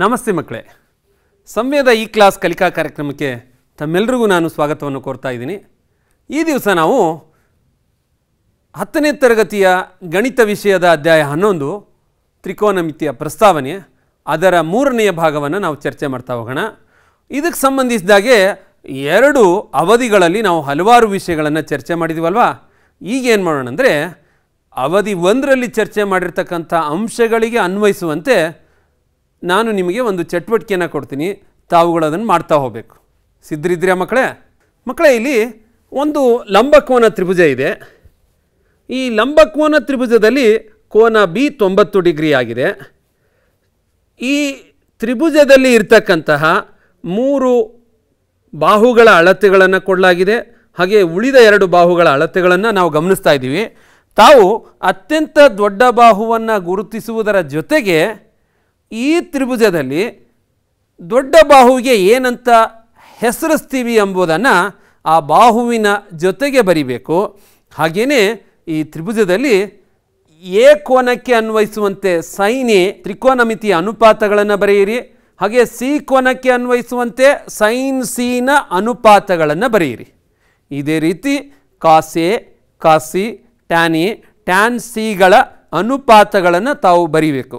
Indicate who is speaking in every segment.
Speaker 1: ನಮಸ್ತೆ ಮಕ್ಕಳೇ ಸಂವೇದ ಈ ಕ್ಲಾಸ್ ಕಲಿಕಾ ಕಾರ್ಯಕ್ರಮಕ್ಕೆ ತಮ್ಮೆಲ್ಲರಿಗೂ ನಾನು ಸ್ವಾಗತವನ್ನು ಕೋರ್ತಾ ಇದ್ದೀನಿ ಈ ದಿವಸ ನಾವು ಹತ್ತನೇ ತರಗತಿಯ ಗಣಿತ ವಿಷಯದ ಅಧ್ಯಾಯ ಹನ್ನೊಂದು ತ್ರಿಕೋನಮಿತಿಯ ಪ್ರಸ್ತಾವನೆ ಅದರ ಮೂರನೆಯ ಭಾಗವನ್ನು ನಾವು ಚರ್ಚೆ ಮಾಡ್ತಾ ಹೋಗೋಣ ಇದಕ್ಕೆ ಸಂಬಂಧಿಸಿದಾಗೆ ಎರಡು ಅವಧಿಗಳಲ್ಲಿ ನಾವು ಹಲವಾರು ವಿಷಯಗಳನ್ನು ಚರ್ಚೆ ಮಾಡಿದೀವಲ್ವಾ ಈಗೇನು ಮಾಡೋಣ ಅಂದರೆ ಅವಧಿ ಒಂದರಲ್ಲಿ ಚರ್ಚೆ ಮಾಡಿರ್ತಕ್ಕಂಥ ಅಂಶಗಳಿಗೆ ಅನ್ವಯಿಸುವಂತೆ ನಾನು ನಿಮಗೆ ಒಂದು ಚಟುವಟಿಕೆಯನ್ನು ಕೊಡ್ತೀನಿ ತಾವುಗಳು ಅದನ್ನು ಮಾಡ್ತಾ ಹೋಗಬೇಕು ಸಿದ್ಧರಿದ್ದೀರಾ ಮಕ್ಕಳೇ ಮಕ್ಕಳೇ ಇಲ್ಲಿ ಒಂದು ಲಂಬಕೋನ ತ್ರಿಭುಜ ಇದೆ ಈ ಲಂಬಕೋನ ತ್ರಿಭುಜದಲ್ಲಿ ಕೋನ ಬಿ ತೊಂಬತ್ತು ಡಿಗ್ರಿ ಆಗಿದೆ ಈ ತ್ರಿಭುಜದಲ್ಲಿ ಇರ್ತಕ್ಕಂತಹ ಮೂರು ಬಾಹುಗಳ ಅಳತೆಗಳನ್ನು ಕೊಡಲಾಗಿದೆ ಹಾಗೆ ಉಳಿದ ಎರಡು ಬಾಹುಗಳ ಅಳತೆಗಳನ್ನು ನಾವು ಗಮನಿಸ್ತಾ ಇದ್ದೀವಿ ತಾವು ಅತ್ಯಂತ ದೊಡ್ಡ ಬಾಹುವನ್ನು ಗುರುತಿಸುವುದರ ಜೊತೆಗೆ ಈ ತ್ರಿಭುಜದಲ್ಲಿ ದೊಡ್ಡ ಬಾಹುವಿಗೆ ಏನಂತ ಹೆಸರಿಸ್ತೀವಿ ಎಂಬುದನ್ನು ಆ ಬಾಹುವಿನ ಜೊತೆಗೆ ಬರಿಬೇಕು ಹಾಗೆಯೇ ಈ ತ್ರಿಭುಜದಲ್ಲಿ ಎ ಕೋನಕ್ಕೆ ಅನ್ವಯಿಸುವಂತೆ ಸೈನೆ ತ್ರಿಕೋನಮಿತಿಯ ಅನುಪಾತಗಳನ್ನು ಬರೆಯಿರಿ ಹಾಗೆ ಸಿ ಕೋನಕ್ಕೆ ಅನ್ವಯಿಸುವಂತೆ ಸೈನ್ ಸಿನ ಅನುಪಾತಗಳನ್ನು ಬರೆಯಿರಿ ಇದೇ ರೀತಿ ಕಾಸೆ ಕಾಸಿ ಟ್ಯಾನಿ ಟ್ಯಾನ್ ಸಿಗಳ ಅನುಪಾತಗಳನ್ನು ತಾವು ಬರೀಬೇಕು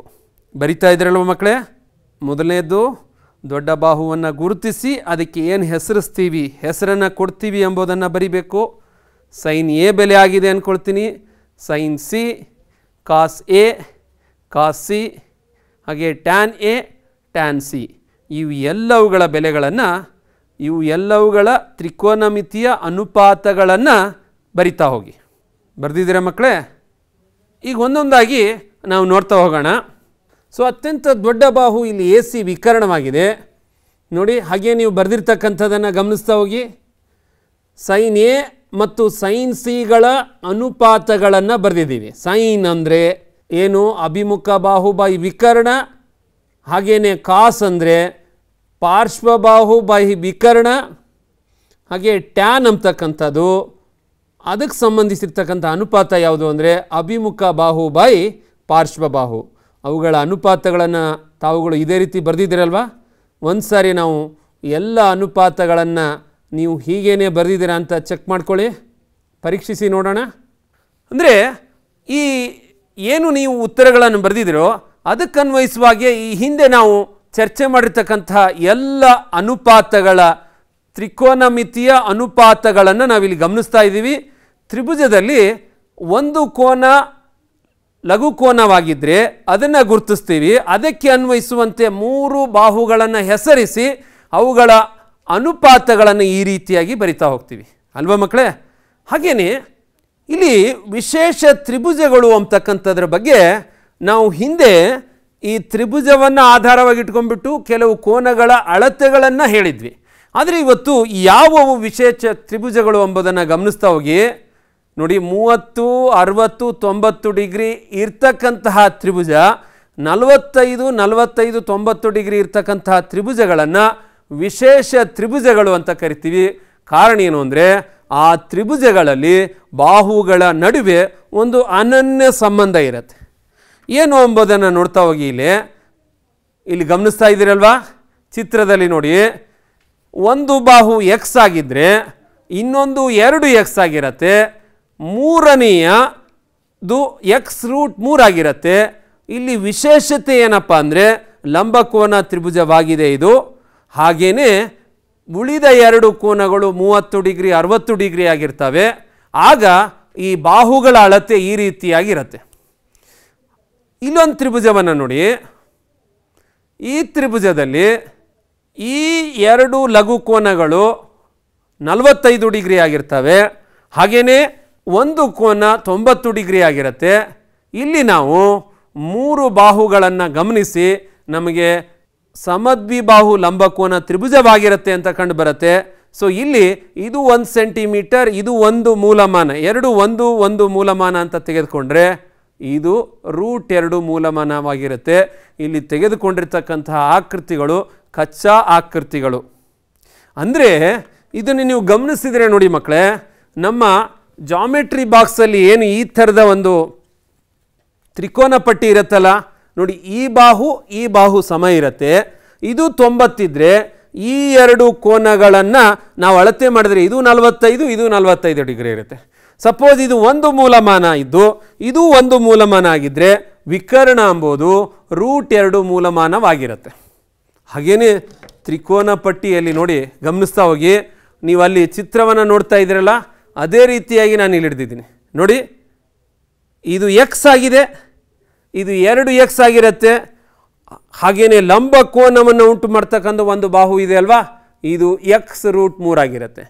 Speaker 1: ಬರಿತಾ ಇದ್ರಲ್ವ ಮಕ್ಕಳೇ ಮೊದಲನೇದು ದೊಡ್ಡ ಬಾಹುವನ್ನು ಗುರುತಿಸಿ ಅದಕ್ಕೆ ಏನು ಹೆಸರಿಸ್ತೀವಿ ಹೆಸರನ್ನು ಕೊಡ್ತೀವಿ ಎಂಬುದನ್ನು ಬರಿಬೇಕು ಸೈನ್ ಎ ಬೆಲೆ ಆಗಿದೆ ಅಂದ್ಕೊಳ್ತೀನಿ sine C cos A cos C ಹಾಗೆ ಟ್ಯಾನ್ ಎ ಟ್ಯಾನ್ ಸಿ ಇವು ಎಲ್ಲವುಗಳ ಬೆಲೆಗಳನ್ನು ಇವು ಎಲ್ಲವುಗಳ ತ್ರಿಕೋನಮಿತಿಯ ಅನುಪಾತಗಳನ್ನು ಬರಿತಾ ಹೋಗಿ ಬರೆದಿದ್ದೀರಾ ಮಕ್ಕಳೇ ಈಗ ಒಂದೊಂದಾಗಿ ನಾವು ನೋಡ್ತಾ ಹೋಗೋಣ ಸೊ ಅತ್ಯಂತ ದೊಡ್ಡ ಬಾಹು ಇಲ್ಲಿ ಎ ಸಿ ವಿಕರಣವಾಗಿದೆ ನೋಡಿ ಹಾಗೆ ನೀವು ಬರೆದಿರ್ತಕ್ಕಂಥದ್ದನ್ನು ಗಮನಿಸ್ತಾ ಹೋಗಿ ಸೈನ್ ಎ ಮತ್ತು ಸೈನ್ ಸಿಗಳ ಅನುಪಾತಗಳನ್ನು ಬರೆದಿದ್ದೀವಿ ಸೈನ್ ಅಂದರೆ ಏನು ಅಭಿಮುಖ ಬಾಹು ಬೈ ವಿಕರ್ಣ ಹಾಗೆಯೇ ಕಾಸ್ ಅಂದರೆ ಪಾರ್ಶ್ವಬಾಹು ಬೈ ವಿಕರ್ಣ ಹಾಗೆ ಟ್ಯಾನ್ ಅಂತಕ್ಕಂಥದ್ದು ಅದಕ್ಕೆ ಸಂಬಂಧಿಸಿರ್ತಕ್ಕಂಥ ಅನುಪಾತ ಯಾವುದು ಅಂದರೆ ಅಭಿಮುಖ ಬಾಹು ಪಾರ್ಶ್ವಬಾಹು ಅವುಗಳ ಅನುಪಾತಗಳನ್ನು ತಾವುಗಳು ಇದೇ ರೀತಿ ಬರೆದಿದ್ದೀರಲ್ವಾ ಒಂದು ಸಾರಿ ನಾವು ಎಲ್ಲ ಅನುಪಾತಗಳನ್ನು ನೀವು ಹೀಗೇನೆ ಬರೆದಿದ್ದೀರಾ ಅಂತ ಚೆಕ್ ಮಾಡ್ಕೊಳ್ಳಿ ಪರೀಕ್ಷಿಸಿ ನೋಡೋಣ ಅಂದರೆ ಈ ಏನು ನೀವು ಉತ್ತರಗಳನ್ನು ಬರೆದಿದ್ದೀರೋ ಅದಕ್ಕನ್ವಯಿಸುವಾಗೆ ಈ ಹಿಂದೆ ನಾವು ಚರ್ಚೆ ಮಾಡಿರ್ತಕ್ಕಂಥ ಎಲ್ಲ ಅನುಪಾತಗಳ ತ್ರಿಕೋನಮಿತಿಯ ಅನುಪಾತಗಳನ್ನು ನಾವಿಲ್ಲಿ ಗಮನಿಸ್ತಾ ಇದ್ದೀವಿ ತ್ರಿಭುಜದಲ್ಲಿ ಒಂದು ಕೋನ ಕೋನವಾಗಿದ್ದರೆ ಅದನ್ನು ಗುರುತಿಸ್ತೀವಿ ಅದಕ್ಕೆ ಅನ್ವಯಿಸುವಂತೆ ಮೂರು ಬಾಹುಗಳನ್ನು ಹೆಸರಿಸಿ ಅವುಗಳ ಅನುಪಾತಗಳನ್ನು ಈ ರೀತಿಯಾಗಿ ಬರಿತಾ ಹೋಗ್ತೀವಿ ಅಲ್ವಾ ಮಕ್ಕಳೇ ಹಾಗೆಯೇ ಇಲ್ಲಿ ವಿಶೇಷ ತ್ರಿಭುಜಗಳು ಅಂತಕ್ಕಂಥದ್ರ ಬಗ್ಗೆ ನಾವು ಹಿಂದೆ ಈ ತ್ರಿಭುಜವನ್ನು ಆಧಾರವಾಗಿಟ್ಕೊಂಡ್ಬಿಟ್ಟು ಕೆಲವು ಕೋನಗಳ ಅಳತೆಗಳನ್ನು ಹೇಳಿದ್ವಿ ಆದರೆ ಇವತ್ತು ಯಾವ ವಿಶೇಷ ತ್ರಿಭುಜಗಳು ಎಂಬುದನ್ನು ಗಮನಿಸ್ತಾ ಹೋಗಿ ನೋಡಿ ಮೂವತ್ತು ಅರವತ್ತು ತೊಂಬತ್ತು ಡಿಗ್ರಿ ಇರ್ತಕ್ಕಂತಹ ತ್ರಿಭುಜ ನಲವತ್ತೈದು ನಲವತ್ತೈದು ತೊಂಬತ್ತು ಡಿಗ್ರಿ ಇರ್ತಕ್ಕಂತಹ ತ್ರಿಭುಜಗಳನ್ನು ವಿಶೇಷ ತ್ರಿಭುಜಗಳು ಅಂತ ಕರಿತೀವಿ ಕಾರಣ ಏನು ಅಂದರೆ ಆ ತ್ರಿಭುಜಗಳಲ್ಲಿ ಬಾಹುಗಳ ನಡುವೆ ಒಂದು ಅನನ್ಯ ಸಂಬಂಧ ಇರುತ್ತೆ ಏನು ಎಂಬುದನ್ನು ನೋಡ್ತಾ ಹೋಗಿ ಇಲ್ಲಿ ಇಲ್ಲಿ ಗಮನಿಸ್ತಾ ಇದ್ದೀರಲ್ವಾ ಚಿತ್ರದಲ್ಲಿ ನೋಡಿ ಒಂದು ಬಾಹು ಎಕ್ಸ್ ಆಗಿದ್ದರೆ ಇನ್ನೊಂದು ಎರಡು ಎಕ್ಸ್ ಆಗಿರತ್ತೆ ಮೂರನೆಯದು ಎಕ್ಸ್ ರೂಟ್ ಮೂರಾಗಿರುತ್ತೆ ಇಲ್ಲಿ ವಿಶೇಷತೆ ಏನಪ್ಪ ಅಂದರೆ ಲಂಬಕೋನ ತ್ರಿಭುಜವಾಗಿದೆ ಇದು ಹಾಗೆಯೇ ಉಳಿದ ಎರಡು ಕೋನಗಳು ಮೂವತ್ತು ಡಿಗ್ರಿ ಅರವತ್ತು ಡಿಗ್ರಿ ಆಗಿರ್ತವೆ ಆಗ ಈ ಬಾಹುಗಳ ಅಳತೆ ಈ ರೀತಿಯಾಗಿರುತ್ತೆ ಇಲ್ಲೊಂದು ತ್ರಿಭುಜವನ್ನು ನೋಡಿ ಈ ತ್ರಿಭುಜದಲ್ಲಿ ಈ ಎರಡು ಲಘು ಕೋನಗಳು ನಲವತ್ತೈದು ಡಿಗ್ರಿ ಆಗಿರ್ತವೆ ಹಾಗೆಯೇ ಒಂದು ಕೋನ ತೊಂಬತ್ತು ಡಿಗ್ರಿ ಆಗಿರುತ್ತೆ ಇಲ್ಲಿ ನಾವು ಮೂರು ಬಾಹುಗಳನ್ನು ಗಮನಿಸಿ ನಮಗೆ ಸಮದ್ವಿಬಾಹು ಲಂಬಕೋನ ತ್ರಿಭುಜವಾಗಿರುತ್ತೆ ಅಂತ ಕಂಡು ಬರುತ್ತೆ ಸೊ ಇಲ್ಲಿ ಇದು ಒಂದು ಸೆಂಟಿಮೀಟರ್ ಇದು ಒಂದು ಮೂಲಮಾನ ಎರಡು ಒಂದು ಒಂದು ಮೂಲಮಾನ ಅಂತ ತೆಗೆದುಕೊಂಡ್ರೆ ಇದು ರೂಟ್ ಎರಡು ಮೂಲಮಾನವಾಗಿರುತ್ತೆ ಇಲ್ಲಿ ತೆಗೆದುಕೊಂಡಿರ್ತಕ್ಕಂತಹ ಆಕೃತಿಗಳು ಕಚ್ಚಾ ಆಕೃತಿಗಳು ಅಂದರೆ ಇದನ್ನು ನೀವು ಗಮನಿಸಿದರೆ ನೋಡಿ ಮಕ್ಕಳೇ ನಮ್ಮ ಜಾಮೆಟ್ರಿ ಬಾಕ್ಸಲ್ಲಿ ಏನು ಈ ಥರದ ಒಂದು ತ್ರಿಕೋನ ಪಟ್ಟಿ ಇರುತ್ತಲ್ಲ ನೋಡಿ ಈ ಬಾಹು ಈ ಬಾಹು ಸಮ ಇರುತ್ತೆ ಇದು ತೊಂಬತ್ತಿದ್ರೆ ಈ ಎರಡು ಕೋನಗಳನ್ನು ನಾವು ಅಳತೆ ಮಾಡಿದರೆ ಇದು ನಲವತ್ತೈದು ಇದು ನಲವತ್ತೈದು ಡಿಗ್ರಿ ಇರುತ್ತೆ ಸಪೋಸ್ ಇದು ಒಂದು ಮೂಲಮಾನ ಇದ್ದು ಇದು ಒಂದು ಮೂಲಮಾನ ಆಗಿದ್ದರೆ ವಿಕರ್ಣ ಅಂಬೋದು ರೂಟ್ ಎರಡು ಮೂಲಮಾನವಾಗಿರುತ್ತೆ ಹಾಗೇನೇ ತ್ರಿಕೋನ ಪಟ್ಟಿಯಲ್ಲಿ ನೋಡಿ ಗಮನಿಸ್ತಾ ಹೋಗಿ ನೀವು ಅಲ್ಲಿ ಚಿತ್ರವನ್ನು ನೋಡ್ತಾ ಇದ್ದೀರಲ್ಲ ಅದೇ ರೀತಿಯಾಗಿ ನಾನು ಇಲ್ಲಿ ಹಿಡಿದಿದ್ದೀನಿ ನೋಡಿ ಇದು ಎಕ್ಸ್ ಆಗಿದೆ ಇದು ಎರಡು ಎಕ್ಸ್ ಆಗಿರುತ್ತೆ ಹಾಗೆಯೇ ಲಂಬ ಕೋನವನ್ನು ಉಂಟು ಮಾಡ್ತಕ್ಕಂಥ ಒಂದು ಬಾಹು ಇದೆ ಅಲ್ವಾ ಇದು ಎಕ್ಸ್ ರೂಟ್ ಮೂರಾಗಿರತ್ತೆ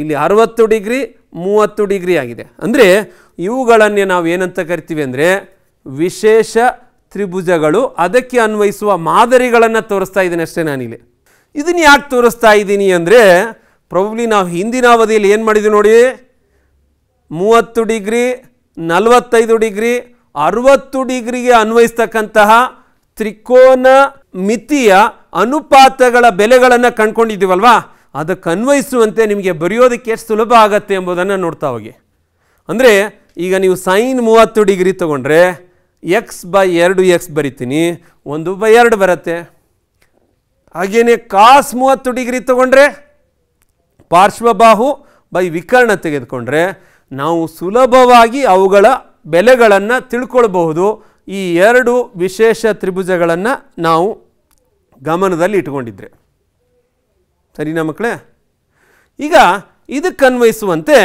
Speaker 1: ಇಲ್ಲಿ ಅರವತ್ತು ಡಿಗ್ರಿ ಮೂವತ್ತು ಡಿಗ್ರಿ ಆಗಿದೆ ಅಂದರೆ ಇವುಗಳನ್ನೇ ನಾವು ಏನಂತ ಕರಿತೀವಿ ಅಂದರೆ ವಿಶೇಷ ತ್ರಿಭುಜಗಳು ಅದಕ್ಕೆ ಅನ್ವಯಿಸುವ ಮಾದರಿಗಳನ್ನು ತೋರಿಸ್ತಾ ಇದ್ದೀನಿ ಅಷ್ಟೇ ನಾನಿಲ್ಲಿ ಇದನ್ನು ಯಾಕೆ ತೋರಿಸ್ತಾ ಇದ್ದೀನಿ ಅಂದರೆ ಪ್ರೊಬ್ಲಿ ನಾವು ಹಿಂದಿನ ಅವಧಿಯಲ್ಲಿ ಏನು ಮಾಡಿದ್ವಿ ನೋಡಿ ಮೂವತ್ತು ಡಿಗ್ರಿ ನಲವತ್ತೈದು ಡಿಗ್ರಿ ಅರುವತ್ತು ಡಿಗ್ರಿಗೆ ಅನ್ವಯಿಸ್ತಕ್ಕಂತಹ ತ್ರಿಕೋನ ಮಿತಿಯ ಅನುಪಾತಗಳ ಬೆಲೆಗಳನ್ನು ಕಂಡ್ಕೊಂಡಿದ್ದೀವಲ್ವಾ ಅದಕ್ಕೆ ಅನ್ವಯಿಸುವಂತೆ ನಿಮಗೆ ಬರೆಯೋದಕ್ಕೆ ಎಷ್ಟು ಸುಲಭ ಆಗತ್ತೆ ಎಂಬುದನ್ನು ನೋಡ್ತಾ ಹೋಗಿ ಅಂದರೆ ಈಗ ನೀವು ಸೈನ್ ಮೂವತ್ತು ಡಿಗ್ರಿ ತೊಗೊಂಡ್ರೆ ಎಕ್ಸ್ ಬೈ ಎರಡು ಎಕ್ಸ್ ಬರಿತೀನಿ ಒಂದು ಬೈ ಎರಡು ಬರುತ್ತೆ ಹಾಗೆಯೇ ಕಾಸ್ ಮೂವತ್ತು ಡಿಗ್ರಿ ತೊಗೊಂಡ್ರೆ ಪಾರ್ಶ್ವಬಾಹು ಬೈ ವಿಕರ್ಣ ತೆಗೆದುಕೊಂಡ್ರೆ ನಾವು ಸುಲಭವಾಗಿ ಅವುಗಳ ಬೆಲೆಗಳನ್ನು ತಿಳ್ಕೊಳ್ಬಹುದು ಈ ಎರಡು ವಿಶೇಷ ತ್ರಿಭುಜಗಳನ್ನು ನಾವು ಗಮನದಲ್ಲಿ ಇಟ್ಕೊಂಡಿದ್ರೆ ಸರಿನಾ ಮಕ್ಕಳೇ ಈಗ ಇದಕ್ಕನ್ವಯಿಸುವಂತೆ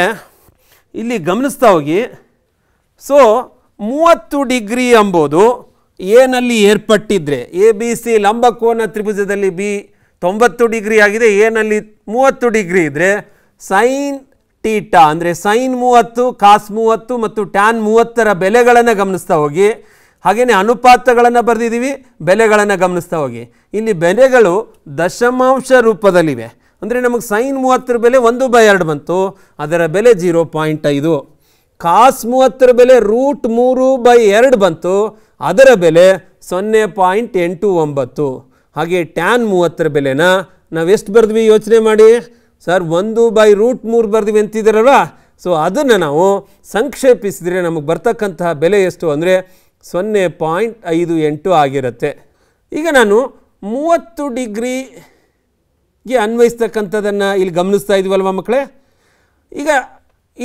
Speaker 1: ಇಲ್ಲಿ ಗಮನಿಸ್ತಾ ಹೋಗಿ ಸೊ ಮೂವತ್ತು ಡಿಗ್ರಿ ಎಂಬುದು ಏನಲ್ಲಿ ಏರ್ಪಟ್ಟಿದ್ರೆ ಎ ಬಿ ಸಿ ಲಂಬಕೋನ ತ್ರಿಭುಜದಲ್ಲಿ ಬಿ ತೊಂಬತ್ತು ಡಿಗ್ರಿ ಆಗಿದೆ ಏನಲ್ಲಿ ಮೂವತ್ತು ಡಿಗ್ರಿ ಇದ್ದರೆ ಸೈನ್ ಟೀಟಾ ಅಂದರೆ ಸೈನ್ ಮೂವತ್ತು ಕಾಸ್ ಮೂವತ್ತು ಮತ್ತು ಟ್ಯಾನ್ ಮೂವತ್ತರ ಬೆಲೆಗಳನ್ನು ಗಮನಿಸ್ತಾ ಹೋಗಿ ಹಾಗೆಯೇ ಅನುಪಾತಗಳನ್ನು ಬರೆದಿದ್ದೀವಿ ಬೆಲೆಗಳನ್ನು ಗಮನಿಸ್ತಾ ಹೋಗಿ ಇಲ್ಲಿ ಬೆಲೆಗಳು ದಶಮಾಂಶ ರೂಪದಲ್ಲಿವೆ ಅಂದರೆ ನಮಗೆ ಸೈನ್ ಮೂವತ್ತರ ಬೆಲೆ ಒಂದು ಬೈ ಎರಡು ಬಂತು ಅದರ ಬೆಲೆ ಜೀರೋ ಪಾಯಿಂಟ್ ಐದು ಕಾಸ್ ಮೂವತ್ತರ ಬೆಲೆ ರೂಟ್ ಮೂರು ಬೈ ಎರಡು ಬಂತು ಅದರ ಬೆಲೆ ಸೊನ್ನೆ ಪಾಯಿಂಟ್ ಎಂಟು ಒಂಬತ್ತು ಹಾಗೆ ಟ್ಯಾನ್ ಮೂವತ್ತರ ಬೆಲೆನ ನಾವು ಎಷ್ಟು ಬರೆದ್ವಿ ಯೋಚನೆ ಮಾಡಿ ಸರ್ ಒಂದು ಬೈ ರೂಟ್ ಮೂರು ಬರ್ದಿವಿ ಅಂತಿದ್ದೀರಲ್ವ ಸೊ ಅದನ್ನು ನಾವು ಸಂಕ್ಷೇಪಿಸಿದರೆ ನಮಗೆ ಬರ್ತಕ್ಕಂತಹ ಬೆಲೆ ಎಷ್ಟು ಅಂದರೆ ಸೊನ್ನೆ ಪಾಯಿಂಟ್ ಐದು ಎಂಟು ಆಗಿರುತ್ತೆ ಈಗ ನಾನು ಮೂವತ್ತು ಡಿಗ್ರಿಗೆ ಅನ್ವಯಿಸ್ತಕ್ಕಂಥದ್ದನ್ನು ಇಲ್ಲಿ ಗಮನಿಸ್ತಾ ಇದ್ದೀವಲ್ವ ಮಕ್ಕಳೇ ಈಗ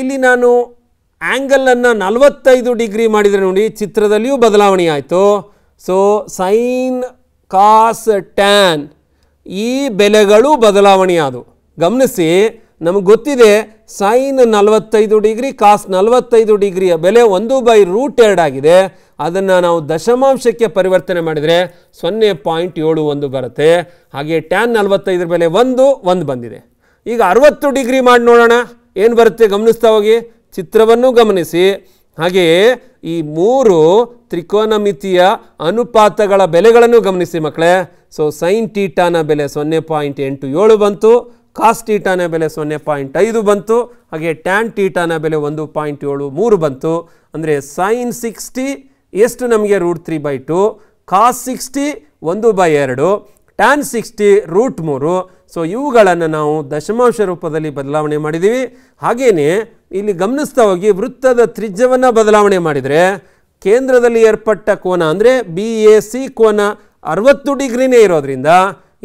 Speaker 1: ಇಲ್ಲಿ ನಾನು ಆ್ಯಂಗಲನ್ನು ನಲವತ್ತೈದು ಡಿಗ್ರಿ ಮಾಡಿದರೆ ನೋಡಿ ಚಿತ್ರದಲ್ಲಿಯೂ ಬದಲಾವಣೆ ಆಯಿತು ಸೊ ಸೈನ್ ಕಾಸ್ ಟ್ಯಾನ್ ಈ ಬೆಲೆಗಳು ಬದಲಾವಣೆಯಾದವು ಗಮನಿಸಿ ನಮಗೆ ಗೊತ್ತಿದೆ ಸೈನ್ ನಲವತ್ತೈದು ಡಿಗ್ರಿ ಕಾಸ್ ನಲವತ್ತೈದು ಡಿಗ್ರಿಯ ಬೆಲೆ ಒಂದು ಬೈ ರೂಟ್ ಎರಡಾಗಿದೆ ಅದನ್ನು ನಾವು ದಶಮಾಂಶಕ್ಕೆ ಪರಿವರ್ತನೆ ಮಾಡಿದರೆ ಸೊನ್ನೆ ಪಾಯಿಂಟ್ ಏಳು ಒಂದು ಬರುತ್ತೆ ಹಾಗೆ ಟ್ಯಾನ್ ನಲವತ್ತೈದರ ಬೆಲೆ ಒಂದು ಒಂದು ಬಂದಿದೆ ಈಗ ಅರವತ್ತು ಡಿಗ್ರಿ ಮಾಡಿ ನೋಡೋಣ ಏನು ಬರುತ್ತೆ ಗಮನಿಸ್ತಾ ಹೋಗಿ ಚಿತ್ರವನ್ನು ಗಮನಿಸಿ ಹಾಗೆಯೇ ಈ ಮೂರು ತ್ರಿಕೋನಮಿತಿಯ ಅನುಪಾತಗಳ ಬೆಲೆಗಳನ್ನು ಗಮನಿಸಿ ಮಕ್ಕಳೇ ಸೊ ಸೈನ್ ಟೀಟಾನ ಬೆಲೆ ಸೊನ್ನೆ ಪಾಯಿಂಟ್ ಎಂಟು ಏಳು ಬಂತು ಕಾಸ್ ಟೀಟಾನ ಬೆಲೆ ಸೊನ್ನೆ ಪಾಯಿಂಟ್ ಐದು ಬಂತು ಹಾಗೆ ಟ್ಯಾನ್ ಟೀಟಾನ ಬೆಲೆ ಒಂದು ಪಾಯಿಂಟ್ ಏಳು ಮೂರು ಬಂತು ಅಂದರೆ ಸೈನ್ ಸಿಕ್ಸ್ಟಿ ಎಷ್ಟು ನಮಗೆ root three by two cos sixty ಒಂದು ಬೈ ಎರಡು ಟ್ಯಾನ್ ಸಿಕ್ಸ್ಟಿ ರೂಟ್ ಮೂರು ಸೊ ಇವುಗಳನ್ನು ನಾವು ದಶಮಾಂಶ ರೂಪದಲ್ಲಿ ಬದಲಾವಣೆ ಮಾಡಿದ್ದೀವಿ ಹಾಗೆಯೇ ಇಲ್ಲಿ ಗಮನಿಸ್ತಾ ಹೋಗಿ ವೃತ್ತದ ತ್ರಿಜ್ಯವನ್ನು ಬದಲಾವಣೆ ಮಾಡಿದರೆ ಕೇಂದ್ರದಲ್ಲಿ ಏರ್ಪಟ್ಟ ಕೋನ ಅಂದರೆ ಬಿ ಎ ಸಿ ಕೋನ ಅರವತ್ತು ಡಿಗ್ರಿನೇ ಇರೋದ್ರಿಂದ